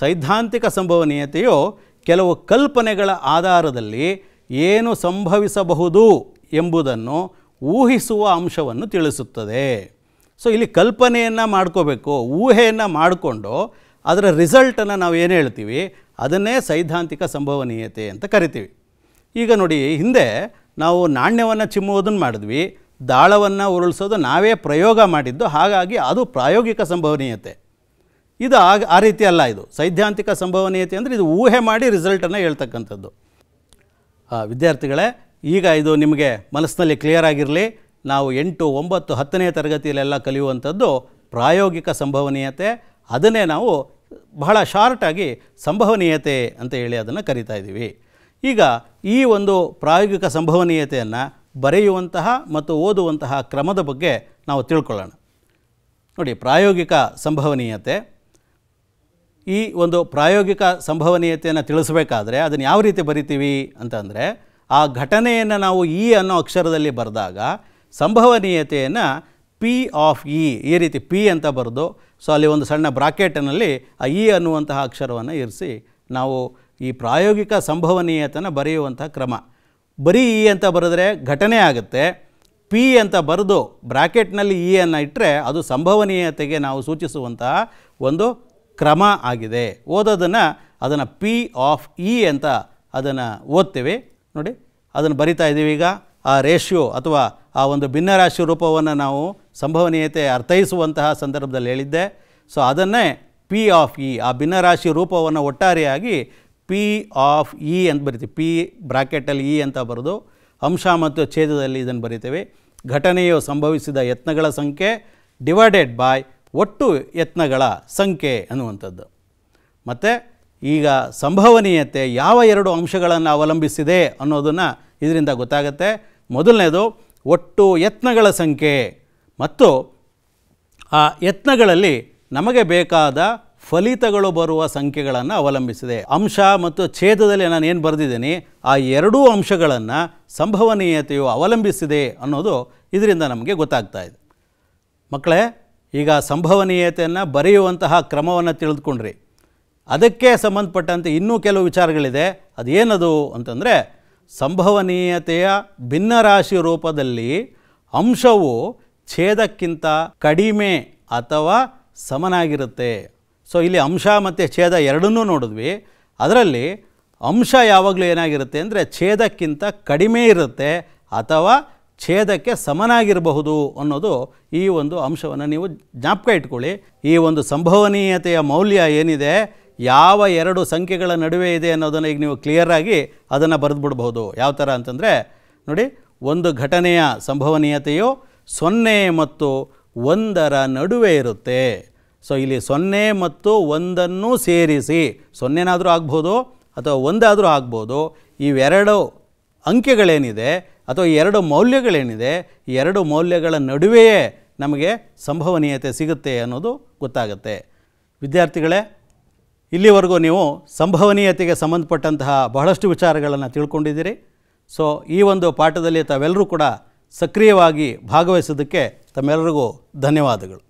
ಸೈದ್ಧಾಂತಿಕ ಸಂಭವನೀಯತೆಯು ಕೆಲವು ಕಲ್ಪನೆಗಳ ಆಧಾರದಲ್ಲಿ ಏನು ಸಂಭವಿಸಬಹುದು ಎಂಬುದನ್ನು ಊಹಿಸುವ ಅಂಶವನ್ನು ತಿಳಿಸುತ್ತದೆ ಸೊ ಇಲ್ಲಿ ಕಲ್ಪನೆಯನ್ನು ಮಾಡ್ಕೋಬೇಕು ಊಹೆಯನ್ನು ಮಾಡಿಕೊಂಡು ಅದರ ರಿಸಲ್ಟನ್ನು ನಾವು ಏನು ಹೇಳ್ತೀವಿ ಅದನ್ನೇ ಸೈದ್ಧಾಂತಿಕ ಸಂಭವನೀಯತೆ ಅಂತ ಕರಿತೀವಿ ಈಗ ನೋಡಿ ಹಿಂದೆ ನಾವು ನಾಣ್ಯವನ್ನು ಚಿಮ್ಮುವುದನ್ನು ಮಾಡಿದ್ವಿ ದಾಳವನ್ನು ಉರುಳಿಸೋದು ನಾವೇ ಪ್ರಯೋಗ ಮಾಡಿದ್ದು ಹಾಗಾಗಿ ಅದು ಪ್ರಾಯೋಗಿಕ ಸಂಭವನೀಯತೆ ಇದು ಆಗ ಆ ರೀತಿ ಅಲ್ಲ ಇದು ಸೈದ್ಧಾಂತಿಕ ಸಂಭವನೀಯತೆ ಅಂದರೆ ಇದು ಊಹೆ ಮಾಡಿ ರಿಸಲ್ಟನ್ನು ಹೇಳ್ತಕ್ಕಂಥದ್ದು ವಿದ್ಯಾರ್ಥಿಗಳೇ ಈಗ ಇದು ನಿಮಗೆ ಮನಸ್ಸಿನಲ್ಲಿ ಕ್ಲಿಯರ್ ಆಗಿರಲಿ ನಾವು ಎಂಟು ಒಂಬತ್ತು ಹತ್ತನೇ ತರಗತಿಯಲ್ಲೆಲ್ಲ ಕಲಿಯುವಂಥದ್ದು ಪ್ರಾಯೋಗಿಕ ಸಂಭವನೀಯತೆ ಅದನ್ನೇ ನಾವು ಬಹಳ ಶಾರ್ಟಾಗಿ ಸಂಭವನೀಯತೆ ಅಂತ ಹೇಳಿ ಅದನ್ನು ಕರಿತಾ ಇದ್ದೀವಿ ಈಗ ಈ ಒಂದು ಪ್ರಾಯೋಗಿಕ ಸಂಭವನೀಯತೆಯನ್ನು ಬರೆಯುವಂತಹ ಮತ್ತು ಓದುವಂತಹ ಕ್ರಮದ ಬಗ್ಗೆ ನಾವು ತಿಳ್ಕೊಳ್ಳೋಣ ನೋಡಿ ಪ್ರಾಯೋಗಿಕ ಸಂಭವನೀಯತೆ ಈ ಒಂದು ಪ್ರಾಯೋಗಿಕ ಸಂಭವನೀಯತೆಯನ್ನು ತಿಳಿಸಬೇಕಾದ್ರೆ ಅದನ್ನು ಯಾವ ರೀತಿ ಬರಿತೀವಿ ಅಂತಂದರೆ ಆ ಘಟನೆಯನ್ನು ನಾವು ಇ ಅನ್ನೋ ಅಕ್ಷರದಲ್ಲಿ ಬರೆದಾಗ ಸಂಭವನೀಯತೆಯನ್ನು ಪಿ ಆಫ್ ಇ ಈ ರೀತಿ ಪಿ ಅಂತ ಬರೆದು ಸೊ ಅಲ್ಲಿ ಒಂದು ಸಣ್ಣ ಬ್ರಾಕೆಟಿನಲ್ಲಿ ಆ ಇ e ಅನ್ನುವಂತಹ ಅಕ್ಷರವನ್ನು ಇರಿಸಿ ನಾವು ಈ ಪ್ರಾಯೋಗಿಕ ಸಂಭವನೀಯತೆಯನ್ನು ಬರೆಯುವಂಥ ಕ್ರಮ ಬರೀ ಇ ಅಂತ ಬರೆದ್ರೆ ಘಟನೆ ಆಗುತ್ತೆ ಪಿ ಅಂತ ಬರೆದು ಬ್ರಾಕೆಟ್ನಲ್ಲಿ ಇ ಅನ್ನು ಇಟ್ಟರೆ ಅದು ಸಂಭವನೀಯತೆಗೆ ನಾವು ಸೂಚಿಸುವಂತಹ ಒಂದು ಕ್ರಮ ಆಗಿದೆ ಓದೋದನ್ನು ಅದನ್ನು ಪಿ ಆಫ್ ಇ ಅಂತ ಅದನ್ನು ಓದ್ತೀವಿ ನೋಡಿ ಅದನ್ನು ಬರಿತಾ ಇದ್ದೀವಿ ಈಗ ಆ ರೇಷಿಯೋ ಅಥವಾ ಆ ಒಂದು ಭಿನ್ನರಾಶಿ ರೂಪವನ್ನು ನಾವು ಸಂಭವನೀಯತೆ ಅರ್ಥೈಸುವಂತಹ ಸಂದರ್ಭದಲ್ಲಿ ಹೇಳಿದ್ದೆ ಸೊ ಅದನ್ನೇ ಪಿ ಆಫ್ ಇ ಆ ಭಿನ್ನರಾಶಿ ರೂಪವನ್ನು ಒಟ್ಟಾರೆಯಾಗಿ ಪಿ ಆಫ್ ಇ ಅಂತ ಬರಿತೀವಿ ಪಿ ಬ್ರಾಕೆಟಲ್ಲಿ ಇ e ಅಂತ ಬರೆದು ಅಂಶ ಮತ್ತು ಛೇದದಲ್ಲಿ ಇದನ್ನು ಬರಿತೇವೆ ಘಟನೆಯು ಸಂಭವಿಸಿದ ಯತ್ನಗಳ ಸಂಖ್ಯೆ ಡಿವೈಡೆಡ್ ಬೈ ಒಟ್ಟು ಯತ್ನಗಳ ಸಂಖ್ಯೆ ಅನ್ನುವಂಥದ್ದು ಮತ್ತು ಈಗ ಸಂಭವನೀಯತೆ ಯಾವ ಎರಡು ಅಂಶಗಳನ್ನು ಅವಲಂಬಿಸಿದೆ ಅನ್ನೋದನ್ನು ಇದರಿಂದ ಗೊತ್ತಾಗುತ್ತೆ ಮೊದಲನೇದು ಒಟ್ಟು ಯತ್ನಗಳ ಸಂಖ್ಯೆ ಮತ್ತು ಆ ಯತ್ನಗಳಲ್ಲಿ ನಮಗೆ ಬೇಕಾದ ಫಲಿತಗಳು ಬರುವ ಸಂಖ್ಯೆಗಳನ್ನು ಅವಲಂಬಿಸಿದೆ ಅಂಶ ಮತ್ತು ಛೇದದಲ್ಲಿ ನಾನು ಏನು ಬರೆದಿದ್ದೀನಿ ಆ ಎರಡೂ ಅಂಶಗಳನ್ನು ಸಂಭವನೀಯತೆಯು ಅವಲಂಬಿಸಿದೆ ಅನ್ನೋದು ಇದರಿಂದ ನಮಗೆ ಗೊತ್ತಾಗ್ತಾ ಇದೆ ಮಕ್ಕಳೇ ಈಗ ಸಂಭವನೀಯತೆಯನ್ನು ಬರೆಯುವಂತಹ ಕ್ರಮವನ್ನು ತಿಳಿದುಕೊಂಡ್ರಿ ಅದಕ್ಕೆ ಸಂಬಂಧಪಟ್ಟಂತೆ ಇನ್ನೂ ಕೆಲವು ವಿಚಾರಗಳಿದೆ ಅದೇನದು ಅಂತಂದರೆ ಸಂಭವನೀಯತೆಯ ಭಿನ್ನರಾಶಿ ರೂಪದಲ್ಲಿ ಅಂಶವು ಛೇದಕ್ಕಿಂತ ಕಡಿಮೆ ಅಥವಾ ಸಮನಾಗಿರುತ್ತೆ ಸೊ ಇಲ್ಲಿ ಅಂಶ ಮತ್ತು ಛೇದ ಎರಡನ್ನೂ ನೋಡಿದ್ವಿ ಅದರಲ್ಲಿ ಅಂಶ ಯಾವಾಗಲೂ ಏನಾಗಿರುತ್ತೆ ಅಂದರೆ ಛೇದಕ್ಕಿಂತ ಕಡಿಮೆ ಇರುತ್ತೆ ಅಥವಾ ಛೇದಕ್ಕೆ ಸಮನಾಗಿರಬಹುದು ಅನ್ನೋದು ಈ ಒಂದು ಅಂಶವನ್ನು ನೀವು ಜ್ಞಾಪಕ ಇಟ್ಕೊಳ್ಳಿ ಈ ಒಂದು ಸಂಭವನೀಯತೆಯ ಮೌಲ್ಯ ಏನಿದೆ ಯಾವ ಎರಡು ಸಂಖ್ಯೆಗಳ ನಡುವೆ ಇದೆ ಅನ್ನೋದನ್ನು ಈಗ ನೀವು ಕ್ಲಿಯರಾಗಿ ಅದನ್ನು ಬರೆದ್ಬಿಡ್ಬಹುದು ಯಾವ ಥರ ಅಂತಂದರೆ ನೋಡಿ ಒಂದು ಘಟನೆಯ ಸಂಭವನೀಯತೆಯು ಸೊನ್ನೆ ಮತ್ತು ಒಂದರ ನಡುವೆ ಇರುತ್ತೆ ಸೊ ಇಲ್ಲಿ ಸೊನ್ನೆ ಮತ್ತು ಒಂದನ್ನು ಸೇರಿಸಿ ಸೊನ್ನೆನಾದರೂ ಆಗ್ಬೋದು ಅಥವಾ ಒಂದಾದರೂ ಆಗ್ಬೋದು ಇವೆರಡು ಅಂಕೆಗಳೇನಿದೆ ಅಥವಾ ಎರಡು ಮೌಲ್ಯಗಳೇನಿದೆ ಎರಡು ಮೌಲ್ಯಗಳ ನಡುವೆಯೇ ನಮಗೆ ಸಂಭವನೀಯತೆ ಸಿಗುತ್ತೆ ಅನ್ನೋದು ಗೊತ್ತಾಗುತ್ತೆ ವಿದ್ಯಾರ್ಥಿಗಳೇ ಇಲ್ಲಿವರೆಗೂ ನೀವು ಸಂಭವನೀಯತೆಗೆ ಸಂಬಂಧಪಟ್ಟಂತಹ ಬಹಳಷ್ಟು ವಿಚಾರಗಳನ್ನು ತಿಳ್ಕೊಂಡಿದ್ದೀರಿ ಸೊ ಈ ಒಂದು ಪಾಠದಲ್ಲಿ ತಾವೆಲ್ಲರೂ ಕೂಡ ಸಕ್ರಿಯವಾಗಿ ಭಾಗವಹಿಸೋದಕ್ಕೆ ತಮ್ಮೆಲ್ಲರಿಗೂ ಧನ್ಯವಾದಗಳು